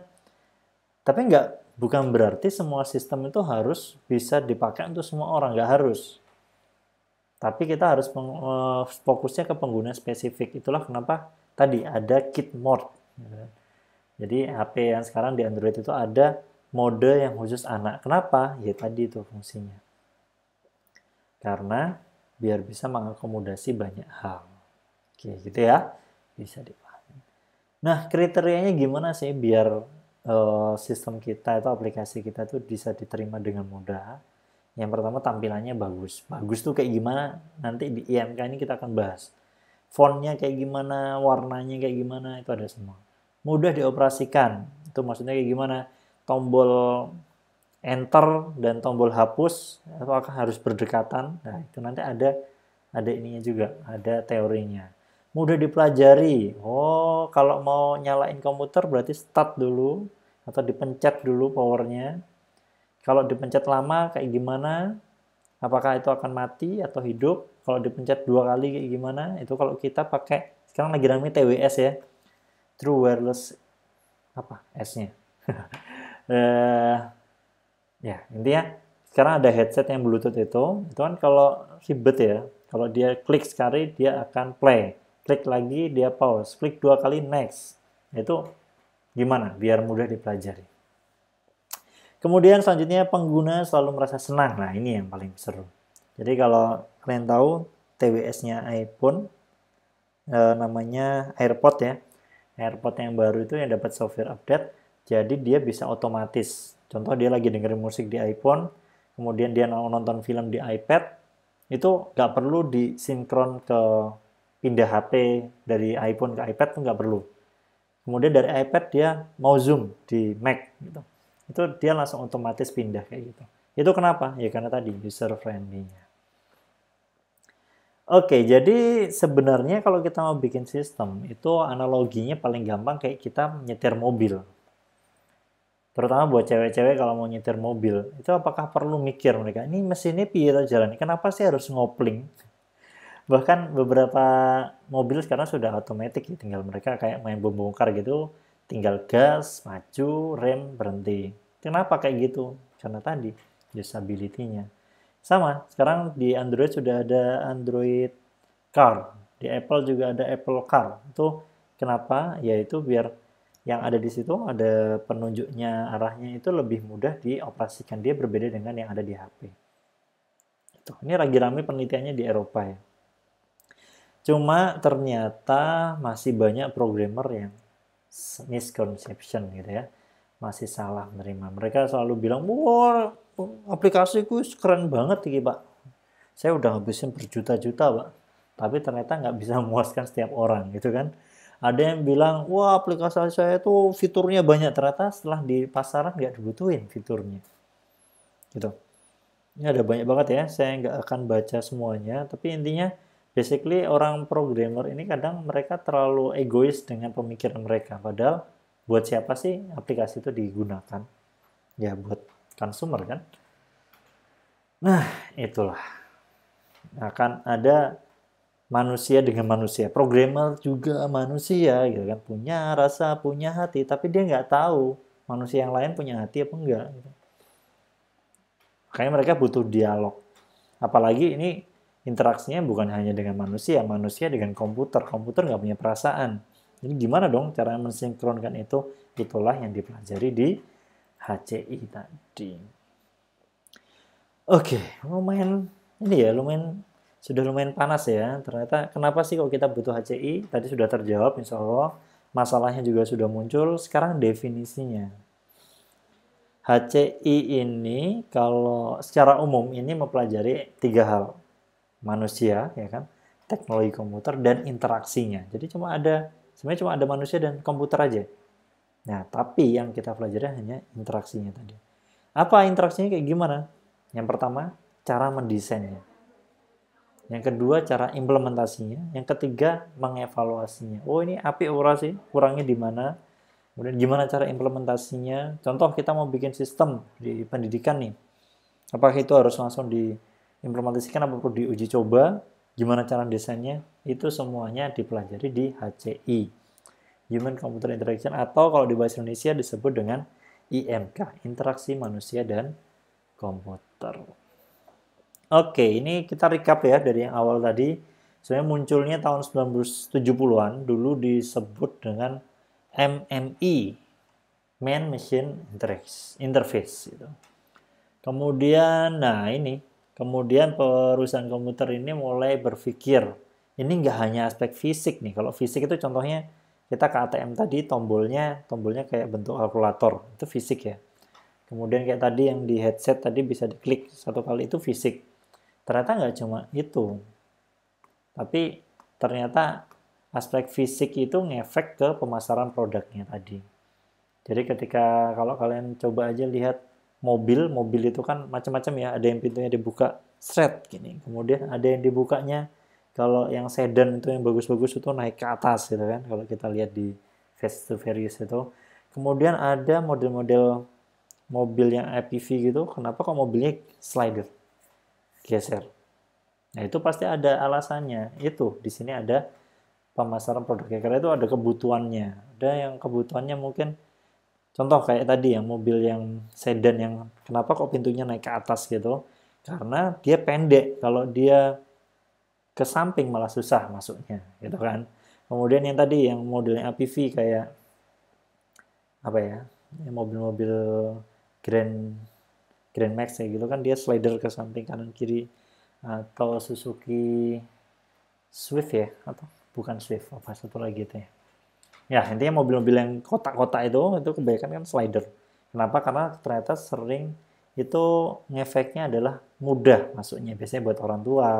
tapi nggak bukan berarti semua sistem itu harus bisa dipakai untuk semua orang, nggak harus. Tapi kita harus eh, fokusnya ke pengguna spesifik. Itulah kenapa tadi ada kit mode. Jadi HP yang sekarang di Android itu ada mode yang khusus anak. Kenapa? Ya tadi itu fungsinya. Karena biar bisa mengakomodasi banyak hal. Oke, gitu ya. Bisa dipahami. Nah, kriterianya gimana sih biar Eh, sistem kita atau aplikasi kita itu bisa diterima dengan mudah. Yang pertama tampilannya bagus. Bagus tuh kayak gimana? Nanti di IMK ini kita akan bahas. Fontnya kayak gimana, warnanya kayak gimana, itu ada semua. Mudah dioperasikan. Itu maksudnya kayak gimana? Tombol enter dan tombol hapus itu akan harus berdekatan. Nah, itu nanti ada ada ininya juga, ada teorinya. Mudah dipelajari. Oh, kalau mau nyalain komputer berarti start dulu, atau dipencet dulu powernya. Kalau dipencet lama kayak gimana? Apakah itu akan mati atau hidup? Kalau dipencet dua kali kayak gimana? Itu kalau kita pakai sekarang lagi ramai TWS ya, True Wireless apa S-nya. uh, ya intinya sekarang ada headset yang bluetooth itu, itu kan kalau ribet ya, kalau dia klik sekali dia akan play, klik lagi dia pause, klik dua kali next, itu Gimana? Biar mudah dipelajari. Kemudian selanjutnya pengguna selalu merasa senang. Nah ini yang paling seru. Jadi kalau kalian tahu TWS-nya iPhone e, namanya AirPod ya. AirPod yang baru itu yang dapat software update. Jadi dia bisa otomatis. Contoh dia lagi dengerin musik di iPhone, kemudian dia nonton film di iPad, itu nggak perlu disinkron ke pindah HP dari iPhone ke iPad tuh nggak perlu kemudian dari iPad dia mau zoom di Mac gitu itu dia langsung otomatis pindah kayak gitu itu kenapa ya karena tadi user friendly-nya Oke, jadi sebenarnya kalau kita mau bikin sistem, itu analoginya paling gampang kayak kita nyetir mobil. Terutama buat cewek-cewek kalau mau nyetir mobil, itu apakah perlu mikir mereka, ini mesinnya piye jalan, kenapa sih harus ngopling? bahkan beberapa mobil sekarang sudah otomatis ya tinggal mereka kayak main bom bongkar gitu tinggal gas maju rem berhenti kenapa kayak gitu karena tadi usability-nya sama sekarang di Android sudah ada Android Car di Apple juga ada Apple Car itu kenapa yaitu biar yang ada di situ ada penunjuknya arahnya itu lebih mudah dioperasikan dia berbeda dengan yang ada di HP itu ini lagi rame penelitiannya di Eropa ya Cuma ternyata masih banyak programmer yang misconception gitu ya. Masih salah menerima. Mereka selalu bilang, wah aplikasiku keren banget ini pak. Saya udah habisin berjuta-juta pak. Tapi ternyata nggak bisa memuaskan setiap orang gitu kan. Ada yang bilang, wah aplikasi saya itu fiturnya banyak. Ternyata setelah di pasaran nggak dibutuhin fiturnya. Gitu. Ini ada banyak banget ya, saya nggak akan baca semuanya. Tapi intinya basically orang programmer ini kadang mereka terlalu egois dengan pemikiran mereka padahal buat siapa sih aplikasi itu digunakan ya buat consumer kan nah itulah akan ada manusia dengan manusia programmer juga manusia gitu kan punya rasa punya hati tapi dia nggak tahu manusia yang lain punya hati apa enggak gitu. makanya mereka butuh dialog apalagi ini interaksinya bukan hanya dengan manusia, manusia dengan komputer, komputer nggak punya perasaan. Jadi gimana dong cara mensinkronkan itu? Itulah yang dipelajari di HCI tadi. Oke, okay, lumayan ini ya lumayan sudah lumayan panas ya. Ternyata kenapa sih kalau kita butuh HCI? Tadi sudah terjawab insya Allah. Masalahnya juga sudah muncul. Sekarang definisinya. HCI ini kalau secara umum ini mempelajari tiga hal manusia ya kan teknologi komputer dan interaksinya jadi cuma ada sebenarnya cuma ada manusia dan komputer aja nah tapi yang kita pelajari hanya interaksinya tadi apa interaksinya kayak gimana yang pertama cara mendesainnya yang kedua cara implementasinya yang ketiga mengevaluasinya oh ini api ora sih kurangnya di mana kemudian gimana cara implementasinya contoh kita mau bikin sistem di pendidikan nih apakah itu harus langsung di implementasikan apa perlu diuji coba, gimana cara desainnya, itu semuanya dipelajari di HCI. Human Computer Interaction atau kalau di bahasa Indonesia disebut dengan IMK, Interaksi Manusia dan Komputer. Oke, ini kita recap ya dari yang awal tadi. Sebenarnya munculnya tahun 1970-an dulu disebut dengan MMI, Man Machine Interface. Interface gitu. Kemudian, nah ini Kemudian perusahaan komputer ini mulai berpikir, ini nggak hanya aspek fisik nih. Kalau fisik itu contohnya kita ke ATM tadi tombolnya, tombolnya kayak bentuk kalkulator, itu fisik ya. Kemudian kayak tadi yang di headset tadi bisa diklik satu kali itu fisik. Ternyata nggak cuma itu, tapi ternyata aspek fisik itu ngefek ke pemasaran produknya tadi. Jadi ketika kalau kalian coba aja lihat mobil mobil itu kan macam-macam ya ada yang pintunya dibuka seret gini kemudian ada yang dibukanya kalau yang sedan itu yang bagus-bagus itu naik ke atas gitu kan kalau kita lihat di Fast to Furious itu kemudian ada model-model mobil yang IPV gitu kenapa kok mobilnya slider geser nah itu pasti ada alasannya itu di sini ada pemasaran produknya karena itu ada kebutuhannya ada yang kebutuhannya mungkin Contoh kayak tadi yang mobil yang sedan yang kenapa kok pintunya naik ke atas gitu? Karena dia pendek. Kalau dia ke samping malah susah masuknya, gitu kan? Kemudian yang tadi yang modelnya APV kayak apa ya? mobil-mobil Grand Grand Max ya gitu kan dia slider ke samping kanan kiri atau nah, Suzuki Swift ya atau bukan Swift apa satu lagi itu ya ya intinya mobil-mobil yang kotak-kotak itu itu kebanyakan kan slider kenapa karena ternyata sering itu ngefeknya adalah mudah masuknya biasanya buat orang tua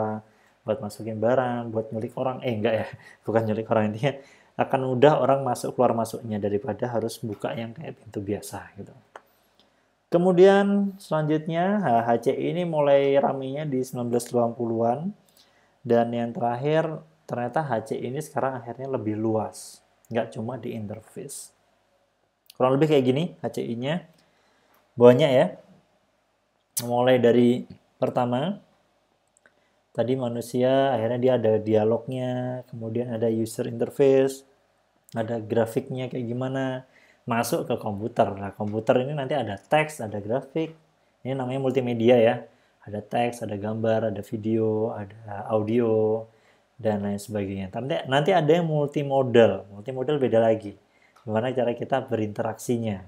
buat masukin barang buat nyulik orang eh enggak ya bukan nyulik orang intinya akan mudah orang masuk keluar masuknya daripada harus buka yang kayak pintu biasa gitu kemudian selanjutnya HCI ini mulai raminya di 1980-an dan yang terakhir ternyata HC ini sekarang akhirnya lebih luas nggak cuma di interface. Kurang lebih kayak gini HCI-nya. Banyak ya. Mulai dari pertama, tadi manusia akhirnya dia ada dialognya, kemudian ada user interface, ada grafiknya kayak gimana, masuk ke komputer. Nah, komputer ini nanti ada teks, ada grafik. Ini namanya multimedia ya. Ada teks, ada gambar, ada video, ada audio, dan lain sebagainya. Nanti ada yang multimodal, multimodal beda lagi. Gimana cara kita berinteraksinya?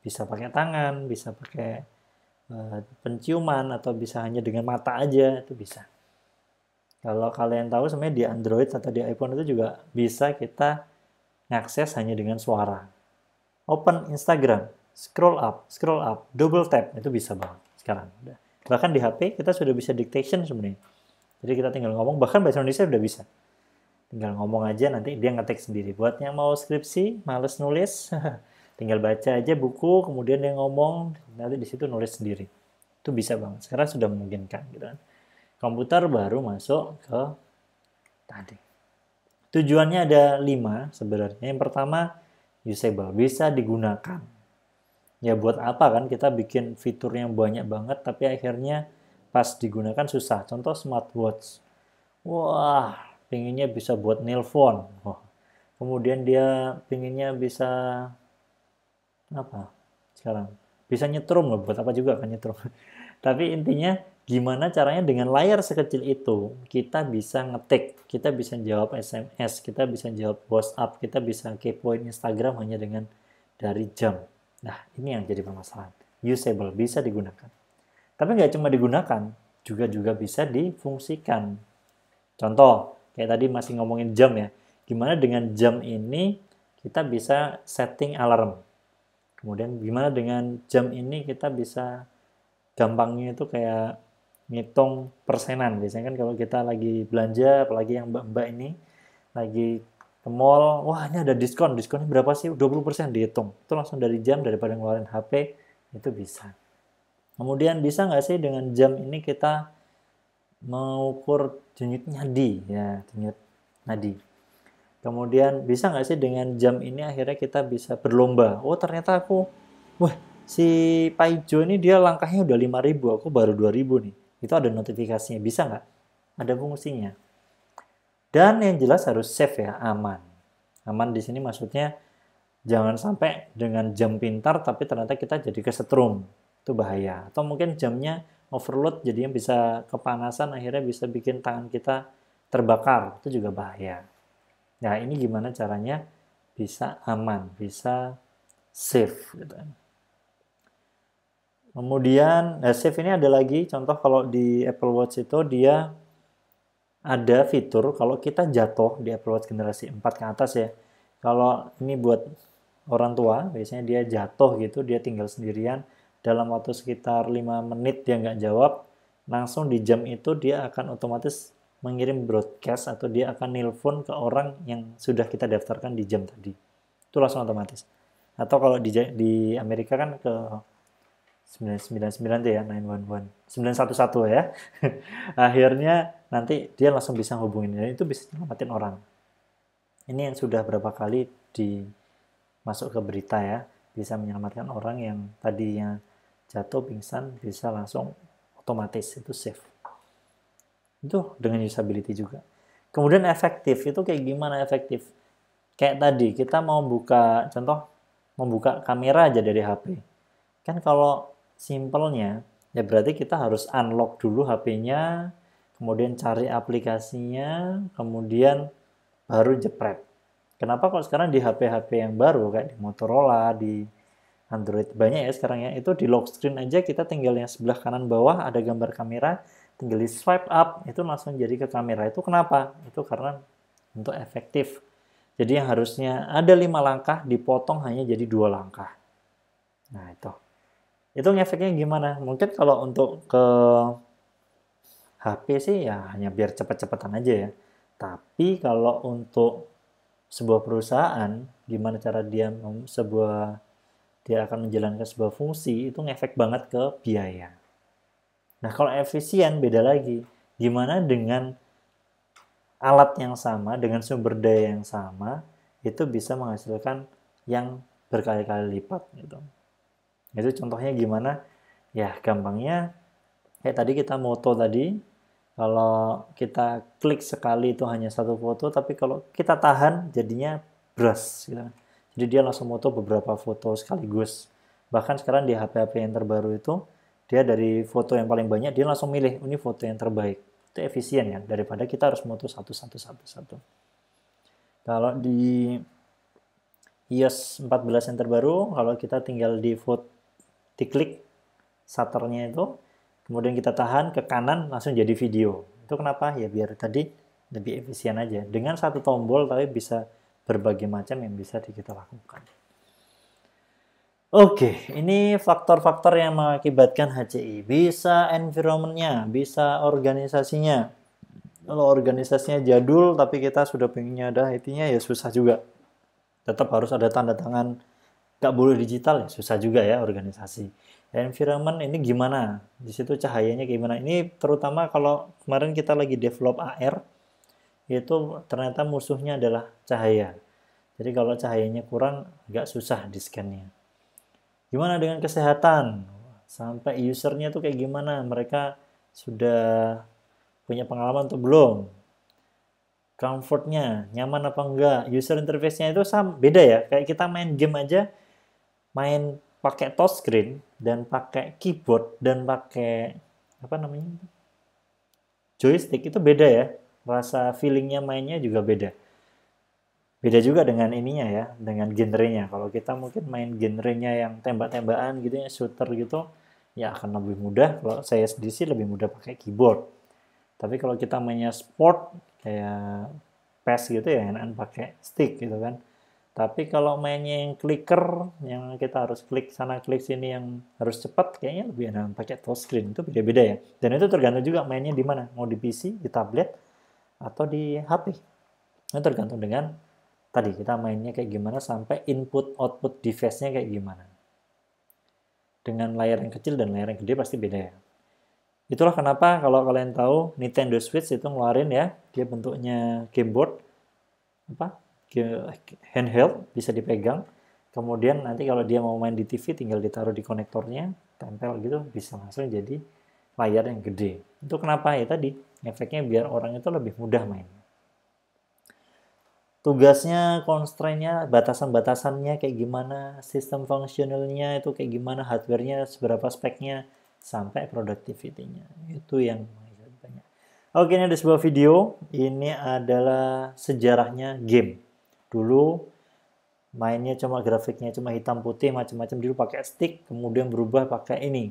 Bisa pakai tangan, bisa pakai uh, penciuman atau bisa hanya dengan mata aja itu bisa. Kalau kalian tahu sebenarnya di Android atau di iPhone itu juga bisa kita mengakses hanya dengan suara. Open Instagram, scroll up, scroll up, double tap itu bisa banget sekarang. Bahkan di HP kita sudah bisa dictation sebenarnya jadi kita tinggal ngomong, bahkan bahasa Indonesia udah bisa. Tinggal ngomong aja, nanti dia ngetik sendiri. Buat yang mau skripsi, males nulis, tinggal baca aja buku, kemudian dia ngomong, nanti di situ nulis sendiri. Itu bisa banget. Sekarang sudah memungkinkan gitu kan. Komputer baru masuk ke tadi. Tujuannya ada lima sebenarnya. Yang pertama, usable. Bisa digunakan. Ya buat apa kan kita bikin fitur yang banyak banget, tapi akhirnya pas digunakan susah. Contoh smartwatch. Wah, pinginnya bisa buat nelpon. Oh. Kemudian dia pinginnya bisa apa sekarang? Bisa nyetrum loh, buat apa juga kan nyetrum. Tapi intinya gimana caranya dengan layar sekecil itu kita bisa ngetik, kita bisa jawab SMS, kita bisa jawab WhatsApp, kita bisa kepoin Instagram hanya dengan dari jam. Nah, ini yang jadi permasalahan. Usable bisa digunakan. Tapi nggak cuma digunakan, juga juga bisa difungsikan. Contoh, kayak tadi masih ngomongin jam ya. Gimana dengan jam ini kita bisa setting alarm. Kemudian gimana dengan jam ini kita bisa gampangnya itu kayak ngitung persenan. Biasanya kan kalau kita lagi belanja, apalagi yang mbak-mbak ini lagi ke mall, wah ini ada diskon, diskonnya berapa sih? 20% dihitung. Itu langsung dari jam daripada ngeluarin HP, itu bisa. Kemudian bisa nggak sih dengan jam ini kita mengukur denyut nadi ya denyut nadi. Kemudian bisa nggak sih dengan jam ini akhirnya kita bisa berlomba? Oh ternyata aku, wah si Paijo ini dia langkahnya udah ribu aku baru ribu nih. Itu ada notifikasinya, bisa nggak? Ada fungsinya. Dan yang jelas harus safe ya, aman. Aman di sini maksudnya jangan sampai dengan jam pintar tapi ternyata kita jadi kesetrum itu bahaya atau mungkin jamnya overload jadinya bisa kepanasan akhirnya bisa bikin tangan kita terbakar itu juga bahaya nah ini gimana caranya bisa aman bisa safe gitu. kemudian nah safe ini ada lagi contoh kalau di Apple Watch itu dia ada fitur kalau kita jatuh di Apple Watch generasi 4 ke atas ya kalau ini buat orang tua biasanya dia jatuh gitu dia tinggal sendirian dalam waktu sekitar 5 menit dia nggak jawab, langsung di jam itu dia akan otomatis mengirim broadcast atau dia akan nelpon ke orang yang sudah kita daftarkan di jam tadi. Itu langsung otomatis. Atau kalau di, di Amerika kan ke 999 tuh ya, 911. 911 ya. Akhirnya nanti dia langsung bisa hubungin dan itu bisa nyelamatin orang. Ini yang sudah berapa kali di masuk ke berita ya, bisa menyelamatkan orang yang tadinya jatuh pingsan bisa langsung otomatis itu safe itu dengan usability juga kemudian efektif itu kayak gimana efektif kayak tadi kita mau buka contoh membuka kamera aja dari HP kan kalau simpelnya ya berarti kita harus unlock dulu HP-nya kemudian cari aplikasinya kemudian baru jepret kenapa kalau sekarang di HP-HP yang baru kayak di Motorola di Android banyak ya sekarang ya itu di lock screen aja kita tinggal yang sebelah kanan bawah ada gambar kamera tinggal di swipe up itu langsung jadi ke kamera itu kenapa itu karena untuk efektif jadi yang harusnya ada lima langkah dipotong hanya jadi dua langkah nah itu itu ngefeknya gimana mungkin kalau untuk ke HP sih ya hanya biar cepat-cepatan aja ya tapi kalau untuk sebuah perusahaan gimana cara dia sebuah dia akan menjalankan sebuah fungsi itu ngefek banget ke biaya. Nah kalau efisien beda lagi. Gimana dengan alat yang sama, dengan sumber daya yang sama, itu bisa menghasilkan yang berkali-kali lipat gitu. Itu contohnya gimana? Ya gampangnya kayak tadi kita moto tadi kalau kita klik sekali itu hanya satu foto tapi kalau kita tahan jadinya brush gitu. Kan. Jadi dia langsung foto beberapa foto sekaligus. Bahkan sekarang di HP-HP yang terbaru itu, dia dari foto yang paling banyak, dia langsung milih, ini foto yang terbaik. Itu efisien ya, daripada kita harus moto satu, satu, satu, satu. Kalau di iOS 14 yang terbaru, kalau kita tinggal di foto, diklik shutternya itu, kemudian kita tahan ke kanan, langsung jadi video. Itu kenapa? Ya biar tadi lebih efisien aja. Dengan satu tombol, tapi bisa berbagai macam yang bisa kita lakukan. Oke, ini faktor-faktor yang mengakibatkan HCI. Bisa environmentnya, bisa organisasinya. Kalau organisasinya jadul tapi kita sudah pengennya ada IT-nya ya susah juga. Tetap harus ada tanda tangan. Gak boleh digital ya susah juga ya organisasi. environment ini gimana? Di situ cahayanya gimana? Ini terutama kalau kemarin kita lagi develop AR, itu ternyata musuhnya adalah cahaya. Jadi kalau cahayanya kurang, agak susah di scan Gimana dengan kesehatan? Sampai usernya tuh kayak gimana? Mereka sudah punya pengalaman atau belum? Comfortnya, nyaman apa enggak? User interface-nya itu sama, beda ya. Kayak kita main game aja, main pakai touchscreen dan pakai keyboard dan pakai apa namanya joystick itu beda ya rasa feelingnya mainnya juga beda beda juga dengan ininya ya dengan genrenya kalau kita mungkin main genrenya yang tembak-tembakan gitu ya shooter gitu ya akan lebih mudah kalau saya sendiri sih lebih mudah pakai keyboard tapi kalau kita mainnya sport kayak PES gitu ya enakan pakai stick gitu kan tapi kalau mainnya yang clicker yang kita harus klik sana klik sini yang harus cepat kayaknya lebih enak pakai touchscreen itu beda-beda ya dan itu tergantung juga mainnya di mana mau di PC di tablet atau di HP. Itu tergantung dengan tadi kita mainnya kayak gimana sampai input output device-nya kayak gimana. Dengan layar yang kecil dan layar yang gede pasti beda ya. Itulah kenapa kalau kalian tahu Nintendo Switch itu ngeluarin ya, dia bentuknya gameboard apa? handheld bisa dipegang. Kemudian nanti kalau dia mau main di TV tinggal ditaruh di konektornya, tempel gitu bisa langsung jadi layar yang gede. Itu kenapa ya tadi efeknya biar orang itu lebih mudah main. Tugasnya, constraint batasan-batasannya kayak gimana, sistem fungsionalnya itu kayak gimana, hardware-nya seberapa speknya, sampai productivity-nya. Itu yang banyak. Oke, ini ada sebuah video. Ini adalah sejarahnya game. Dulu mainnya cuma grafiknya cuma hitam putih macam-macam dulu pakai stick kemudian berubah pakai ini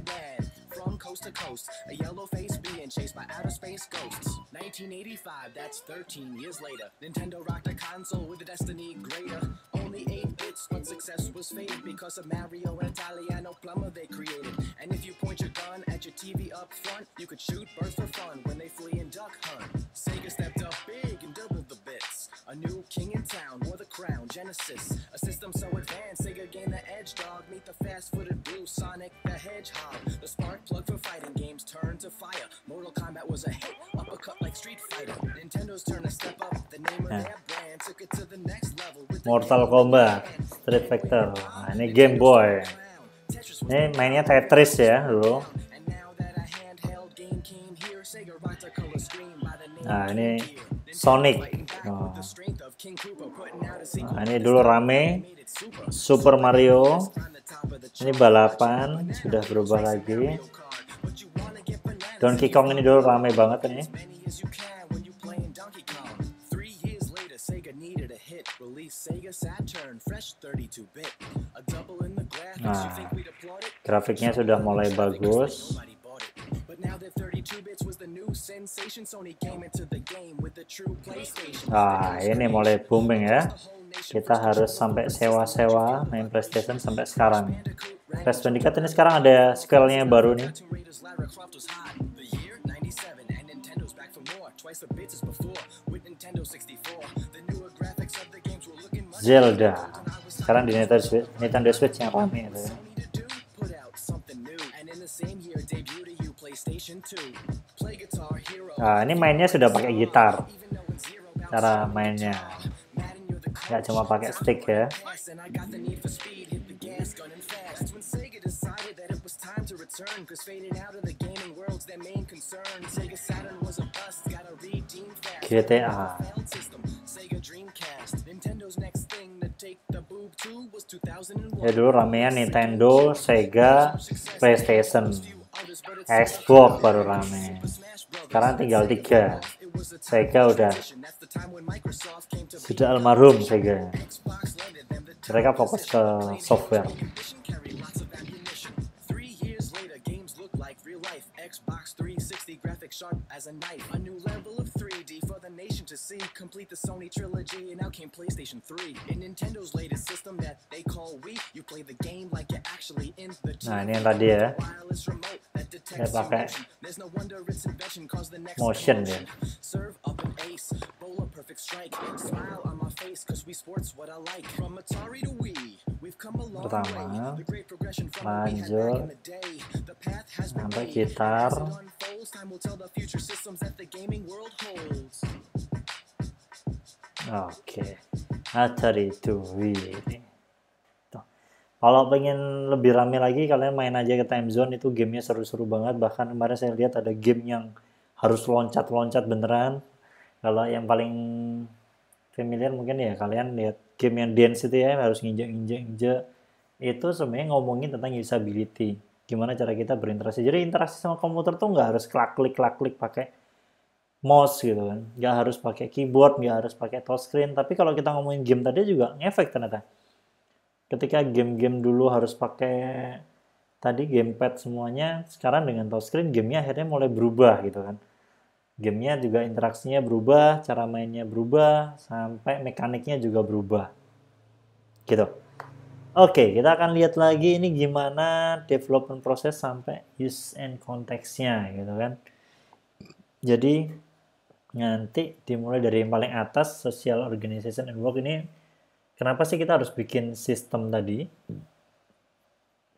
coast to coast. A yellow face being chased by outer space ghosts. 1985, that's 13 years later. Nintendo rocked a console with a destiny greater. Only 8 bits, but success was faded because of Mario and Italiano Plumber they created. And if you point your gun at your TV up front, you could shoot birds for fun when they flee and duck hunt. Sega stepped up a new king in town, wore the crown, Genesis. A system so advanced, Sega gained the edge, dog. Meet the fast footed blue, Sonic the Hedgehog. The spark plug for fighting games turned to fire. Mortal Kombat was a hit, uppercut like Street Fighter. Nintendo's turn to step up, the name of their brand took it to the next level. With Mortal Kombat, Street Fighter. Nah, ini Game Boy. Ini mainnya Tetris ya dulu. Nah, ini Sonic. Nah, ini dulu rame. Super Mario. Ini balapan sudah berubah lagi. Donkey Kong ini dulu rame banget ini. Nah, grafiknya sudah mulai bagus. Nah, ini mulai booming ya. Kita harus sampai sewa-sewa main PlayStation sampai sekarang. Crash Bandicoot ini sekarang ada sequelnya baru nih. Zelda. Sekarang di Nintendo Switch, Nintendo Switch yang rame ya. Nah, ini mainnya sudah pakai gitar. Cara mainnya. Nggak cuma pakai stick ya. GTA. Ya dulu ramean Nintendo, Sega, PlayStation. Xbox baru rame sekarang tinggal tiga Sega udah sudah almarhum Sega mereka fokus ke software Xbox 360 graphics sharp as a knife. A new level of 3D for the nation to see. Complete the Sony trilogy, and out came PlayStation 3. And Nintendo's latest system that they call Wii. You play the game like you're actually in the TV. Nah, ini yang tadi ya. Saya pakai motion ya. Serve up an ace, a perfect strike. Smile on my face, cause we sports what I like. From Atari to Wii, uh, in the kita sebentar. Oke, Atari 2V. Kalau pengen lebih rame lagi, kalian main aja ke Time Zone itu gamenya seru-seru banget. Bahkan kemarin saya lihat ada game yang harus loncat-loncat beneran. Kalau yang paling familiar mungkin ya kalian lihat game yang dance itu ya harus nginjek-nginjek-nginjek. Itu sebenarnya ngomongin tentang usability gimana cara kita berinteraksi. Jadi interaksi sama komputer tuh nggak harus klik-klik klik pakai mouse gitu kan. Nggak harus pakai keyboard, nggak harus pakai touchscreen. Tapi kalau kita ngomongin game tadi juga ngefek ternyata. Ketika game-game dulu harus pakai tadi gamepad semuanya, sekarang dengan touchscreen gamenya akhirnya mulai berubah gitu kan. Gamenya juga interaksinya berubah, cara mainnya berubah, sampai mekaniknya juga berubah. Gitu. Oke, okay, kita akan lihat lagi ini gimana development proses sampai use and konteksnya gitu kan. Jadi nanti dimulai dari yang paling atas social organization and work ini kenapa sih kita harus bikin sistem tadi?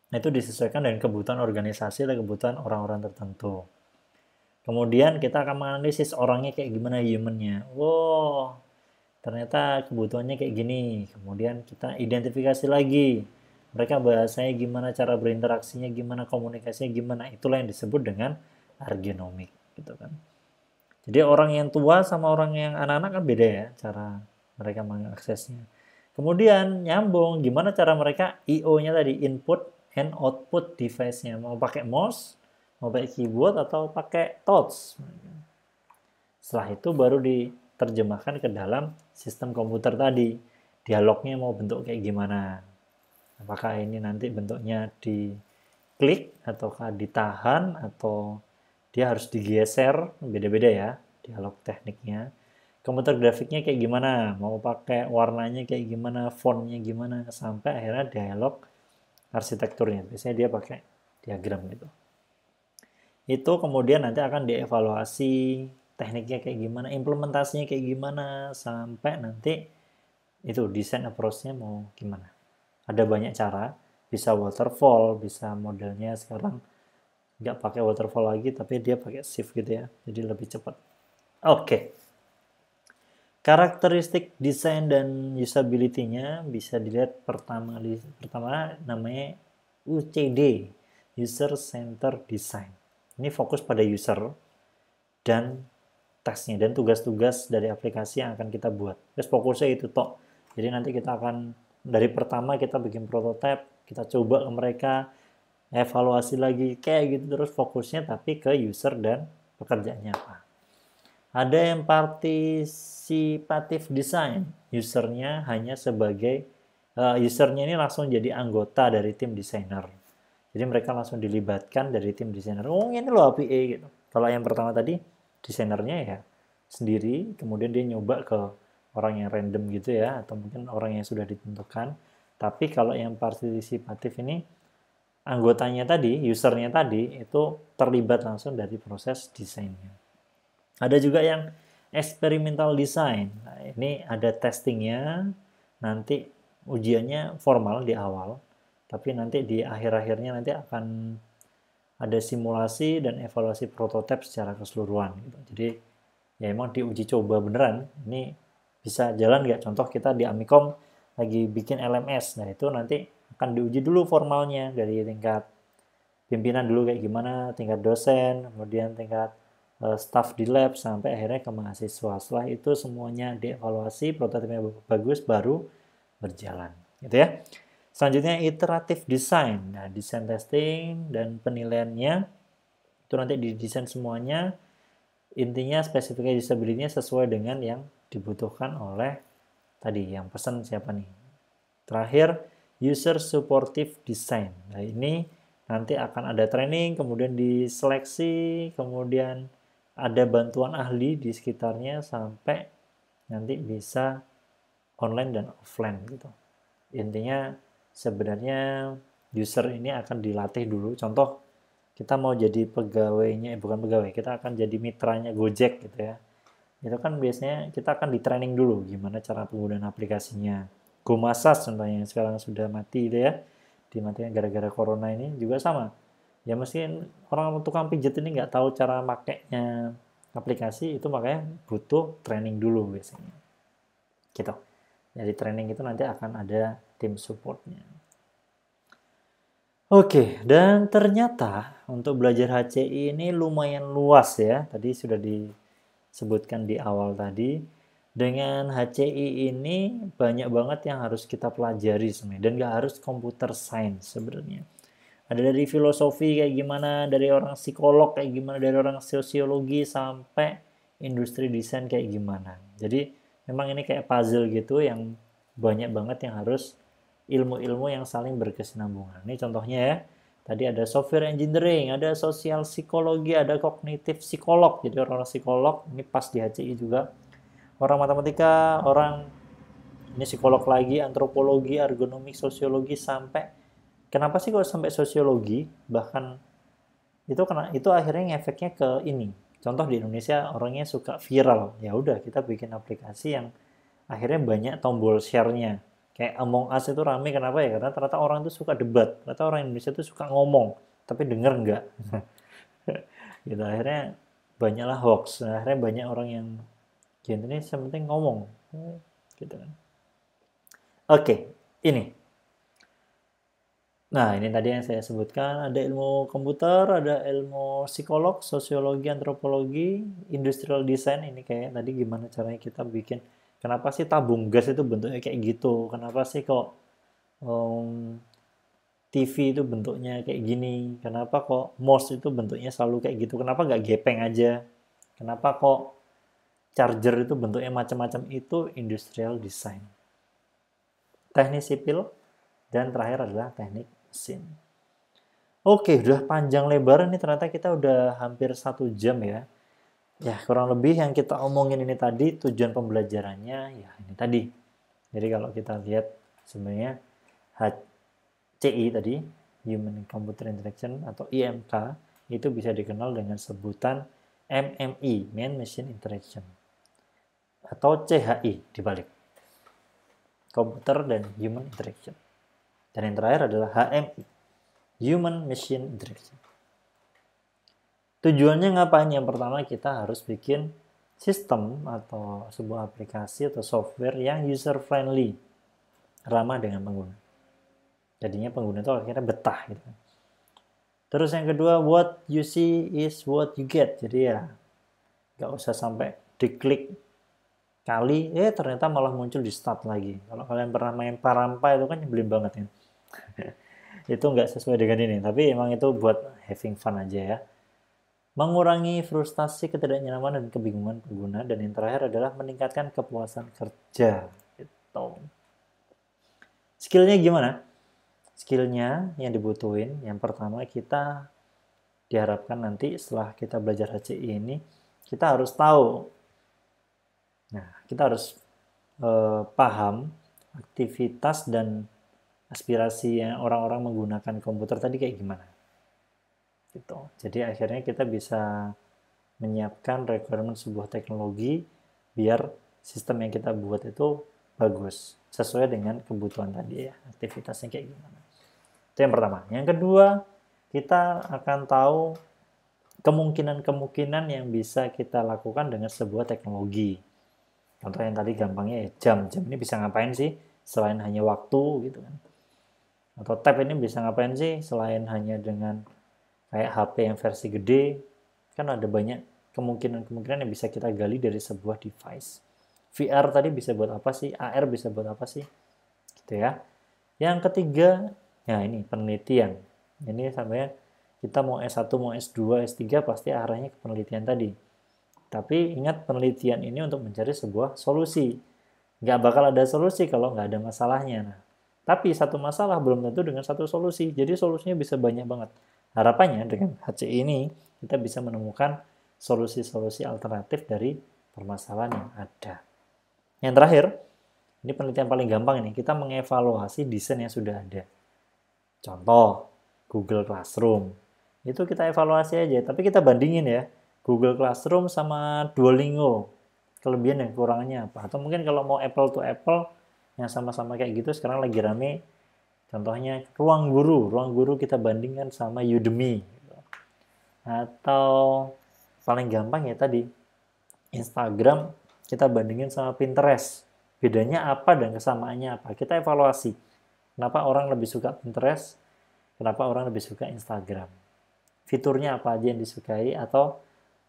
Nah, itu disesuaikan dengan kebutuhan organisasi dan kebutuhan orang-orang tertentu. Kemudian kita akan menganalisis orangnya kayak gimana humannya. Wow, ternyata kebutuhannya kayak gini kemudian kita identifikasi lagi mereka bahasanya gimana cara berinteraksinya gimana komunikasinya gimana itulah yang disebut dengan ergonomik gitu kan jadi orang yang tua sama orang yang anak-anak kan beda ya cara mereka mengaksesnya kemudian nyambung gimana cara mereka IO nya tadi input and output device nya mau pakai mouse mau pakai keyboard atau pakai touch setelah itu baru diterjemahkan ke dalam sistem komputer tadi dialognya mau bentuk kayak gimana apakah ini nanti bentuknya di klik ataukah ditahan atau dia harus digeser beda-beda ya dialog tekniknya komputer grafiknya kayak gimana mau pakai warnanya kayak gimana fontnya gimana sampai akhirnya dialog arsitekturnya biasanya dia pakai diagram gitu itu kemudian nanti akan dievaluasi tekniknya kayak gimana, implementasinya kayak gimana, sampai nanti itu desain approach-nya mau gimana. Ada banyak cara, bisa waterfall, bisa modelnya sekarang nggak pakai waterfall lagi, tapi dia pakai shift gitu ya, jadi lebih cepat. Oke. Okay. Karakteristik desain dan usability-nya bisa dilihat pertama pertama namanya UCD, User Center Design. Ini fokus pada user dan tesnya dan tugas-tugas dari aplikasi yang akan kita buat. Terus fokusnya itu tok. Jadi nanti kita akan dari pertama kita bikin prototipe, kita coba ke mereka, evaluasi lagi kayak gitu terus fokusnya tapi ke user dan pekerjaannya apa. Ada yang partisipatif desain. usernya hanya sebagai uh, usernya ini langsung jadi anggota dari tim desainer. Jadi mereka langsung dilibatkan dari tim desainer. Oh ini loh API e gitu. Kalau yang pertama tadi desainernya ya sendiri, kemudian dia nyoba ke orang yang random gitu ya, atau mungkin orang yang sudah ditentukan. Tapi kalau yang partisipatif ini, anggotanya tadi, usernya tadi, itu terlibat langsung dari proses desainnya. Ada juga yang experimental design. Nah, ini ada testingnya, nanti ujiannya formal di awal, tapi nanti di akhir-akhirnya nanti akan ada simulasi dan evaluasi prototip secara keseluruhan. Gitu. Jadi ya emang diuji coba beneran ini bisa jalan nggak? Contoh kita di Amikom lagi bikin LMS, nah itu nanti akan diuji dulu formalnya dari tingkat pimpinan dulu kayak gimana, tingkat dosen, kemudian tingkat eh, staff di lab sampai akhirnya ke mahasiswa. Setelah itu semuanya dievaluasi, prototipnya bagus baru berjalan, gitu ya. Selanjutnya iteratif design. Nah, design testing dan penilaiannya itu nanti didesain semuanya. Intinya spesifikasi disability-nya sesuai dengan yang dibutuhkan oleh tadi yang pesan siapa nih. Terakhir, user supportive design. Nah, ini nanti akan ada training, kemudian diseleksi, kemudian ada bantuan ahli di sekitarnya sampai nanti bisa online dan offline gitu. Intinya sebenarnya user ini akan dilatih dulu. Contoh, kita mau jadi pegawainya, eh, bukan pegawai, kita akan jadi mitranya Gojek gitu ya. Itu kan biasanya kita akan di training dulu gimana cara penggunaan aplikasinya. Gomasas contohnya yang sekarang sudah mati itu ya, dimatikan gara-gara corona ini juga sama. Ya mungkin orang tukang pijat ini nggak tahu cara makainya aplikasi itu makanya butuh training dulu biasanya. Gitu. Jadi training itu nanti akan ada tim supportnya. Oke, dan ternyata untuk belajar HCI ini lumayan luas ya. Tadi sudah disebutkan di awal tadi. Dengan HCI ini banyak banget yang harus kita pelajari sebenarnya. Dan gak harus komputer science sebenarnya. Ada dari filosofi kayak gimana, dari orang psikolog kayak gimana, dari orang sosiologi sampai industri desain kayak gimana. Jadi memang ini kayak puzzle gitu yang banyak banget yang harus ilmu-ilmu yang saling berkesinambungan. Ini contohnya ya. Tadi ada software engineering, ada sosial psikologi, ada kognitif psikolog. Jadi orang-orang psikolog ini pas di HCI juga. Orang matematika, orang ini psikolog lagi, antropologi, ergonomik, sosiologi sampai kenapa sih kalau sampai sosiologi bahkan itu kena itu akhirnya efeknya ke ini. Contoh di Indonesia orangnya suka viral. Ya udah kita bikin aplikasi yang akhirnya banyak tombol share-nya kayak Among Us itu rame kenapa ya karena ternyata orang itu suka debat ternyata orang Indonesia itu suka ngomong tapi denger enggak gitu akhirnya banyaklah hoax akhirnya banyak orang yang ini penting ngomong gitu kan oke ini nah ini tadi yang saya sebutkan ada ilmu komputer ada ilmu psikolog sosiologi antropologi industrial design ini kayak tadi gimana caranya kita bikin kenapa sih tabung gas itu bentuknya kayak gitu kenapa sih kok um, TV itu bentuknya kayak gini kenapa kok mouse itu bentuknya selalu kayak gitu kenapa nggak gepeng aja kenapa kok charger itu bentuknya macam-macam itu industrial design teknik sipil dan terakhir adalah teknik mesin oke udah panjang lebar nih ternyata kita udah hampir satu jam ya ya kurang lebih yang kita omongin ini tadi tujuan pembelajarannya ya ini tadi. Jadi kalau kita lihat sebenarnya HCI tadi Human Computer Interaction atau IMK itu bisa dikenal dengan sebutan MMI Man Machine Interaction atau CHI dibalik Computer dan Human Interaction dan yang terakhir adalah HMI Human Machine Interaction Tujuannya ngapain? Yang pertama kita harus bikin sistem atau sebuah aplikasi atau software yang user friendly, ramah dengan pengguna. Jadinya pengguna itu akhirnya betah gitu kan. Terus yang kedua, what you see is what you get. Jadi ya nggak usah sampai diklik kali, eh ternyata malah muncul di start lagi. Kalau kalian pernah main parampa itu kan nyebelin banget ya. itu nggak sesuai dengan ini, tapi emang itu buat having fun aja ya mengurangi frustasi, ketidaknyamanan, dan kebingungan pengguna, dan yang terakhir adalah meningkatkan kepuasan kerja. Gitu. Skillnya gimana? Skillnya yang dibutuhin, yang pertama kita diharapkan nanti setelah kita belajar HCI ini, kita harus tahu. Nah, kita harus eh, paham aktivitas dan aspirasi yang orang-orang menggunakan komputer tadi kayak gimana gitu. Jadi akhirnya kita bisa menyiapkan requirement sebuah teknologi biar sistem yang kita buat itu bagus sesuai dengan kebutuhan tadi ya aktivitasnya kayak gimana. Itu yang pertama. Yang kedua, kita akan tahu kemungkinan-kemungkinan yang bisa kita lakukan dengan sebuah teknologi. Contoh yang tadi gampangnya ya jam. Jam ini bisa ngapain sih selain hanya waktu gitu kan. Atau tab ini bisa ngapain sih selain hanya dengan kayak HP yang versi gede kan ada banyak kemungkinan-kemungkinan yang bisa kita gali dari sebuah device. VR tadi bisa buat apa sih? AR bisa buat apa sih? Gitu ya. Yang ketiga, ya ini penelitian. Ini sampai kita mau S1, mau S2, S3 pasti arahnya ke penelitian tadi. Tapi ingat penelitian ini untuk mencari sebuah solusi. Nggak bakal ada solusi kalau nggak ada masalahnya. Nah, tapi satu masalah belum tentu dengan satu solusi. Jadi solusinya bisa banyak banget. Harapannya dengan HCI ini kita bisa menemukan solusi-solusi alternatif dari permasalahan yang ada. Yang terakhir, ini penelitian paling gampang ini, kita mengevaluasi desain yang sudah ada. Contoh, Google Classroom. Itu kita evaluasi aja, tapi kita bandingin ya. Google Classroom sama Duolingo. Kelebihan dan kekurangannya apa? Atau mungkin kalau mau apple to apple, yang sama-sama kayak gitu, sekarang lagi rame Contohnya ruang guru, ruang guru kita bandingkan sama Udemy gitu. atau paling gampang ya tadi Instagram kita bandingin sama Pinterest. Bedanya apa dan kesamaannya apa? Kita evaluasi. Kenapa orang lebih suka Pinterest? Kenapa orang lebih suka Instagram? Fiturnya apa aja yang disukai atau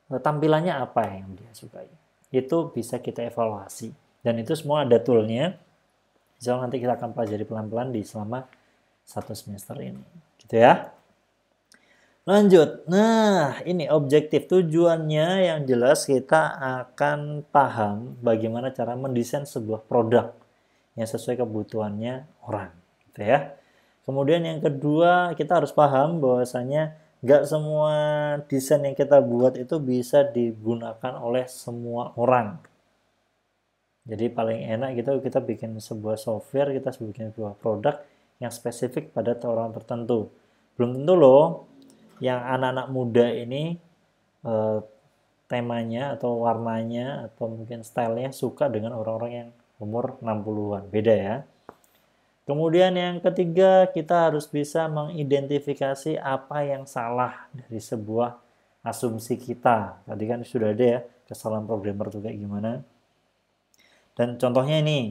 eh, tampilannya apa yang dia sukai? Itu bisa kita evaluasi. Dan itu semua ada toolnya Insya Allah nanti kita akan pelajari pelan-pelan di selama satu semester ini. Gitu ya. Lanjut. Nah, ini objektif tujuannya yang jelas kita akan paham bagaimana cara mendesain sebuah produk yang sesuai kebutuhannya orang, gitu ya. Kemudian yang kedua, kita harus paham bahwasanya nggak semua desain yang kita buat itu bisa digunakan oleh semua orang. Jadi paling enak gitu kita bikin sebuah software, kita bikin sebuah produk yang spesifik pada orang tertentu. Belum tentu loh yang anak-anak muda ini eh, temanya atau warnanya atau mungkin stylenya suka dengan orang-orang yang umur 60-an. Beda ya. Kemudian yang ketiga, kita harus bisa mengidentifikasi apa yang salah dari sebuah asumsi kita. Tadi kan sudah ada ya, kesalahan programmer juga gimana. Dan contohnya ini,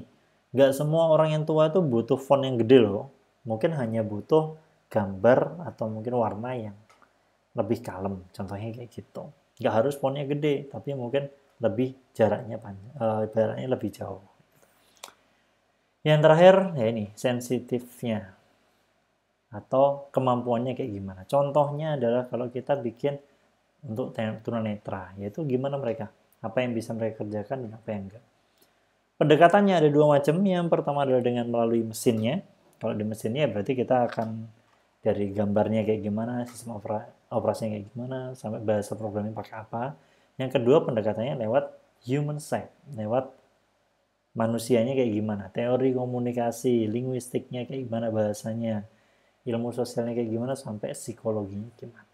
nggak semua orang yang tua itu butuh font yang gede loh. Mungkin hanya butuh gambar atau mungkin warna yang lebih kalem. Contohnya kayak gitu. Nggak harus fontnya gede, tapi mungkin lebih jaraknya panjang, uh, eh, jaraknya lebih jauh. Yang terakhir ya ini sensitifnya atau kemampuannya kayak gimana. Contohnya adalah kalau kita bikin untuk tunanetra, yaitu gimana mereka, apa yang bisa mereka kerjakan dan apa yang enggak. Pendekatannya ada dua macam. Yang pertama adalah dengan melalui mesinnya. Kalau di mesinnya berarti kita akan dari gambarnya kayak gimana, sistem opera, operasinya kayak gimana, sampai bahasa programming pakai apa. Yang kedua pendekatannya lewat human side, lewat manusianya kayak gimana, teori komunikasi, linguistiknya kayak gimana bahasanya, ilmu sosialnya kayak gimana, sampai psikologinya gimana.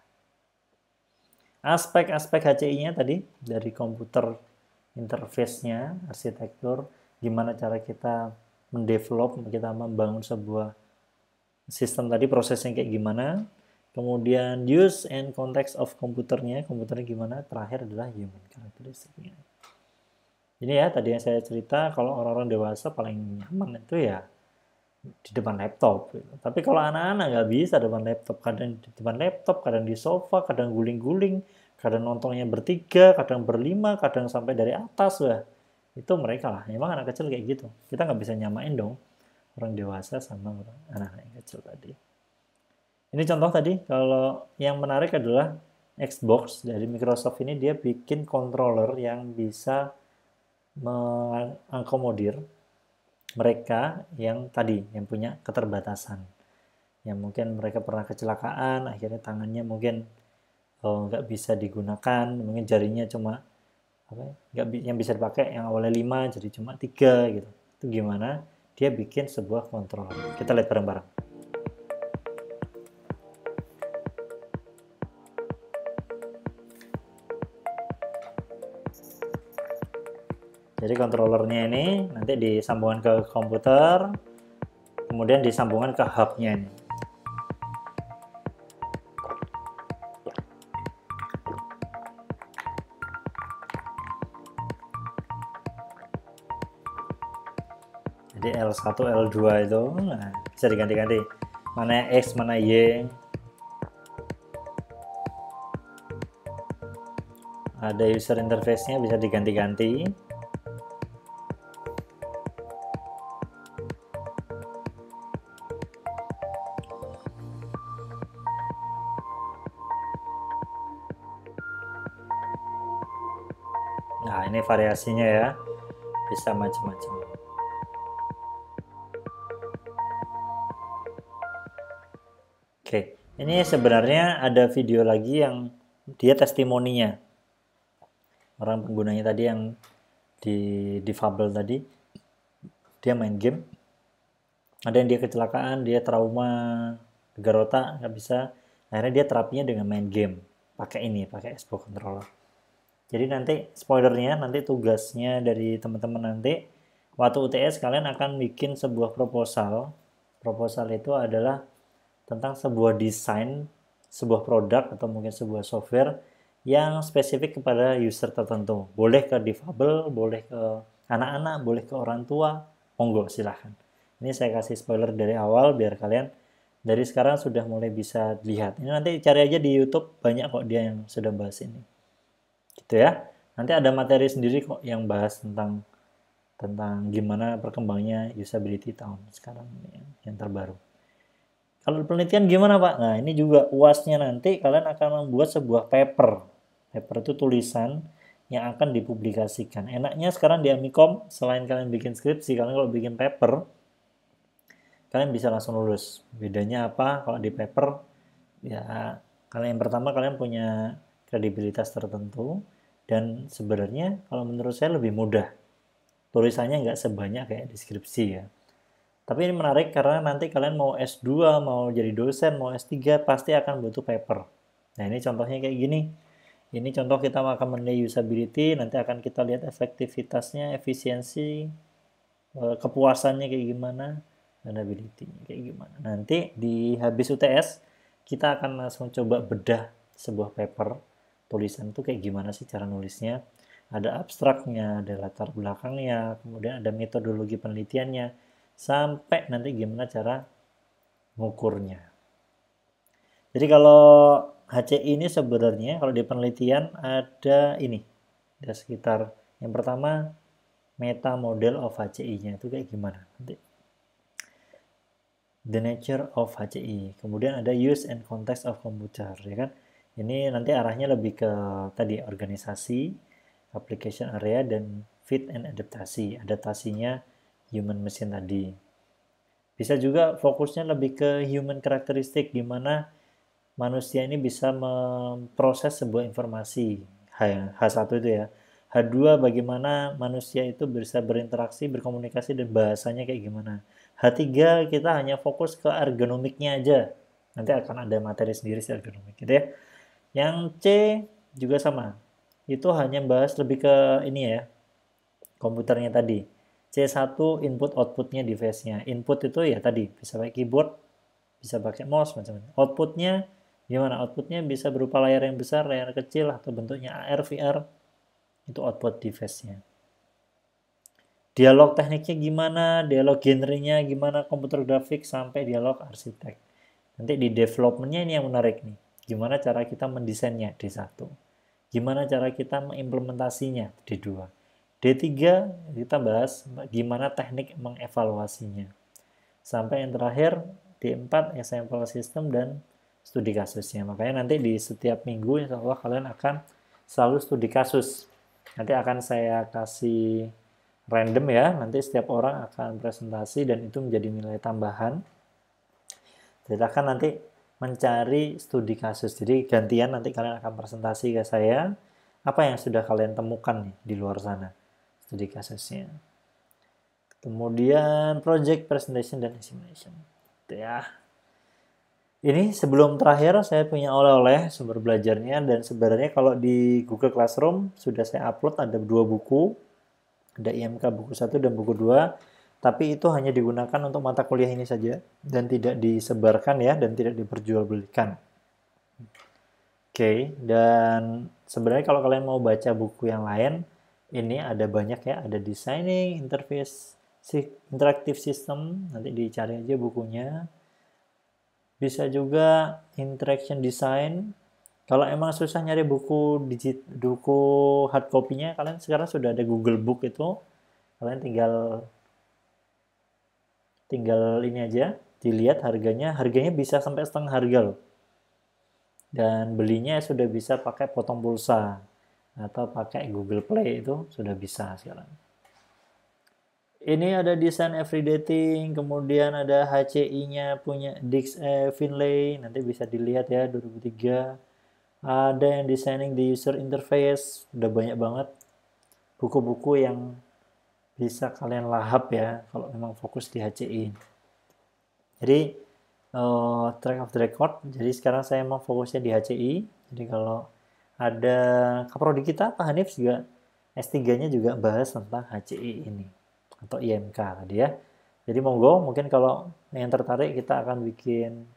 Aspek-aspek HCI-nya tadi dari komputer interface-nya, arsitektur, gimana cara kita mendevelop, kita membangun sebuah sistem tadi prosesnya kayak gimana, kemudian use and context of komputernya, komputernya gimana, terakhir adalah human karakteristiknya. Ini ya tadi yang saya cerita kalau orang-orang dewasa paling nyaman itu ya di depan laptop. Gitu. Tapi kalau anak-anak nggak bisa depan laptop, kadang di depan laptop, kadang di sofa, kadang guling-guling, kadang nontonnya bertiga, kadang berlima, kadang sampai dari atas lah. Itu mereka lah. Memang anak kecil kayak gitu. Kita nggak bisa nyamain dong orang dewasa sama orang anak-anak kecil tadi. Ini contoh tadi kalau yang menarik adalah Xbox dari Microsoft ini dia bikin controller yang bisa mengakomodir mereka yang tadi yang punya keterbatasan. Yang mungkin mereka pernah kecelakaan, akhirnya tangannya mungkin nggak bisa digunakan mungkin jarinya cuma apa ya, nggak yang bisa dipakai yang awalnya 5 jadi cuma tiga gitu itu gimana dia bikin sebuah kontrol kita lihat bareng-bareng jadi kontrolernya ini nanti disambungkan ke komputer kemudian disambungkan ke hubnya ini jadi L1 L2 itu nah, bisa diganti-ganti mana X mana Y ada user interface-nya bisa diganti-ganti Nah, ini variasinya ya. Bisa macam-macam. Ini sebenarnya ada video lagi yang dia testimoninya. Orang penggunanya tadi yang di difabel tadi, dia main game. Ada yang dia kecelakaan, dia trauma, gerota, nggak bisa. Akhirnya dia terapinya dengan main game. Pakai ini, pakai Xbox controller. Jadi nanti spoilernya, nanti tugasnya dari teman-teman nanti, waktu UTS kalian akan bikin sebuah proposal. Proposal itu adalah tentang sebuah desain, sebuah produk atau mungkin sebuah software yang spesifik kepada user tertentu. Boleh ke difabel, boleh ke anak-anak, boleh ke orang tua, monggo silahkan. Ini saya kasih spoiler dari awal biar kalian dari sekarang sudah mulai bisa lihat. Ini nanti cari aja di YouTube banyak kok dia yang sudah bahas ini. Gitu ya. Nanti ada materi sendiri kok yang bahas tentang tentang gimana perkembangnya usability tahun sekarang yang, yang terbaru. Kalau penelitian gimana Pak? Nah ini juga uasnya nanti kalian akan membuat sebuah paper. Paper itu tulisan yang akan dipublikasikan. Enaknya sekarang di Amikom, selain kalian bikin skripsi, kalian kalau bikin paper, kalian bisa langsung lulus. Bedanya apa? Kalau di paper, ya kalian yang pertama kalian punya kredibilitas tertentu dan sebenarnya kalau menurut saya lebih mudah. Tulisannya nggak sebanyak kayak deskripsi ya tapi ini menarik karena nanti kalian mau S2, mau jadi dosen, mau S3, pasti akan butuh paper. Nah, ini contohnya kayak gini. Ini contoh kita akan menilai usability, nanti akan kita lihat efektivitasnya, efisiensi, e, kepuasannya kayak gimana, dan ability kayak gimana. Nanti di habis UTS, kita akan langsung coba bedah sebuah paper tulisan itu kayak gimana sih cara nulisnya ada abstraknya ada latar belakangnya kemudian ada metodologi penelitiannya sampai nanti gimana cara ngukurnya. Jadi kalau HCI ini sebenarnya kalau di penelitian ada ini, ada sekitar yang pertama meta model of HCI-nya itu kayak gimana nanti. The nature of HCI. Kemudian ada use and context of computer, ya kan? Ini nanti arahnya lebih ke tadi organisasi, application area dan fit and adaptasi. Adaptasinya human machine tadi. Bisa juga fokusnya lebih ke human karakteristik, gimana manusia ini bisa memproses sebuah informasi. H, H1 itu ya. H2 bagaimana manusia itu bisa berinteraksi, berkomunikasi, dan bahasanya kayak gimana. H3 kita hanya fokus ke ergonomiknya aja. Nanti akan ada materi sendiri sih ergonomik gitu ya. Yang C juga sama. Itu hanya bahas lebih ke ini ya, komputernya tadi C1 input outputnya device-nya. Input itu ya tadi bisa pakai keyboard, bisa pakai mouse macam-macam. Outputnya gimana? Outputnya bisa berupa layar yang besar, layar kecil atau bentuknya AR, VR. Itu output device-nya. Dialog tekniknya gimana, dialog genrenya gimana, komputer grafik sampai dialog arsitek. Nanti di developmentnya ini yang menarik nih. Gimana cara kita mendesainnya D1 gimana cara kita mengimplementasinya D2 D3 kita bahas gimana teknik mengevaluasinya. Sampai yang terakhir D4 example system dan studi kasusnya. Makanya nanti di setiap minggu insya Allah kalian akan selalu studi kasus. Nanti akan saya kasih random ya, nanti setiap orang akan presentasi dan itu menjadi nilai tambahan. akan nanti mencari studi kasus. Jadi gantian nanti kalian akan presentasi ke saya apa yang sudah kalian temukan di luar sana studi kasusnya. Kemudian project presentation dan estimation. Gitu ya. Ini sebelum terakhir saya punya oleh-oleh sumber belajarnya dan sebenarnya kalau di Google Classroom sudah saya upload ada dua buku, ada IMK buku 1 dan buku 2, tapi itu hanya digunakan untuk mata kuliah ini saja dan tidak disebarkan ya dan tidak diperjualbelikan. Oke, okay, dan sebenarnya kalau kalian mau baca buku yang lain, ini ada banyak ya, ada designing, interface, interactive system, nanti dicari aja bukunya. Bisa juga interaction design. Kalau emang susah nyari buku digit buku hard copy-nya, kalian sekarang sudah ada Google Book itu. Kalian tinggal tinggal ini aja, dilihat harganya. Harganya bisa sampai setengah harga loh. Dan belinya sudah bisa pakai potong pulsa atau pakai Google Play itu sudah bisa sekarang. Ini ada desain every dating, kemudian ada HCI-nya punya Dix eh, Finlay, nanti bisa dilihat ya 2003. Ada yang designing di user interface, udah banyak banget buku-buku yang bisa kalian lahap ya kalau memang fokus di HCI. Jadi uh, track of the record, jadi sekarang saya mau fokusnya di HCI. Jadi kalau ada kaprodi kita Pak Hanif juga S3-nya juga bahas tentang HCI ini atau IMK tadi ya. Jadi monggo mungkin kalau yang tertarik kita akan bikin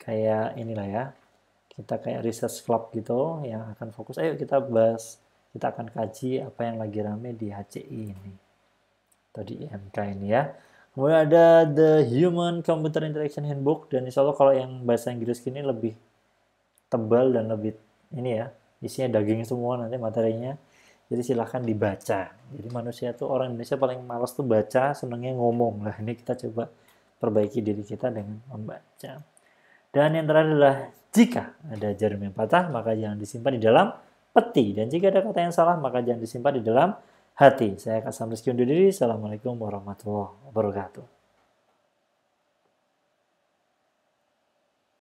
kayak inilah ya. Kita kayak research club gitu yang akan fokus ayo kita bahas kita akan kaji apa yang lagi rame di HCI ini atau di IMK ini ya. Kemudian ada The Human Computer Interaction Handbook dan insya Allah kalau yang bahasa Inggris ini lebih tebal dan lebih ini ya isinya daging semua nanti materinya jadi silahkan dibaca jadi manusia tuh orang Indonesia paling males tuh baca senengnya ngomong lah ini kita coba perbaiki diri kita dengan membaca dan yang terakhir adalah jika ada jarum yang patah maka jangan disimpan di dalam peti dan jika ada kata yang salah maka jangan disimpan di dalam hati saya akan sampai undur diri Assalamualaikum warahmatullahi wabarakatuh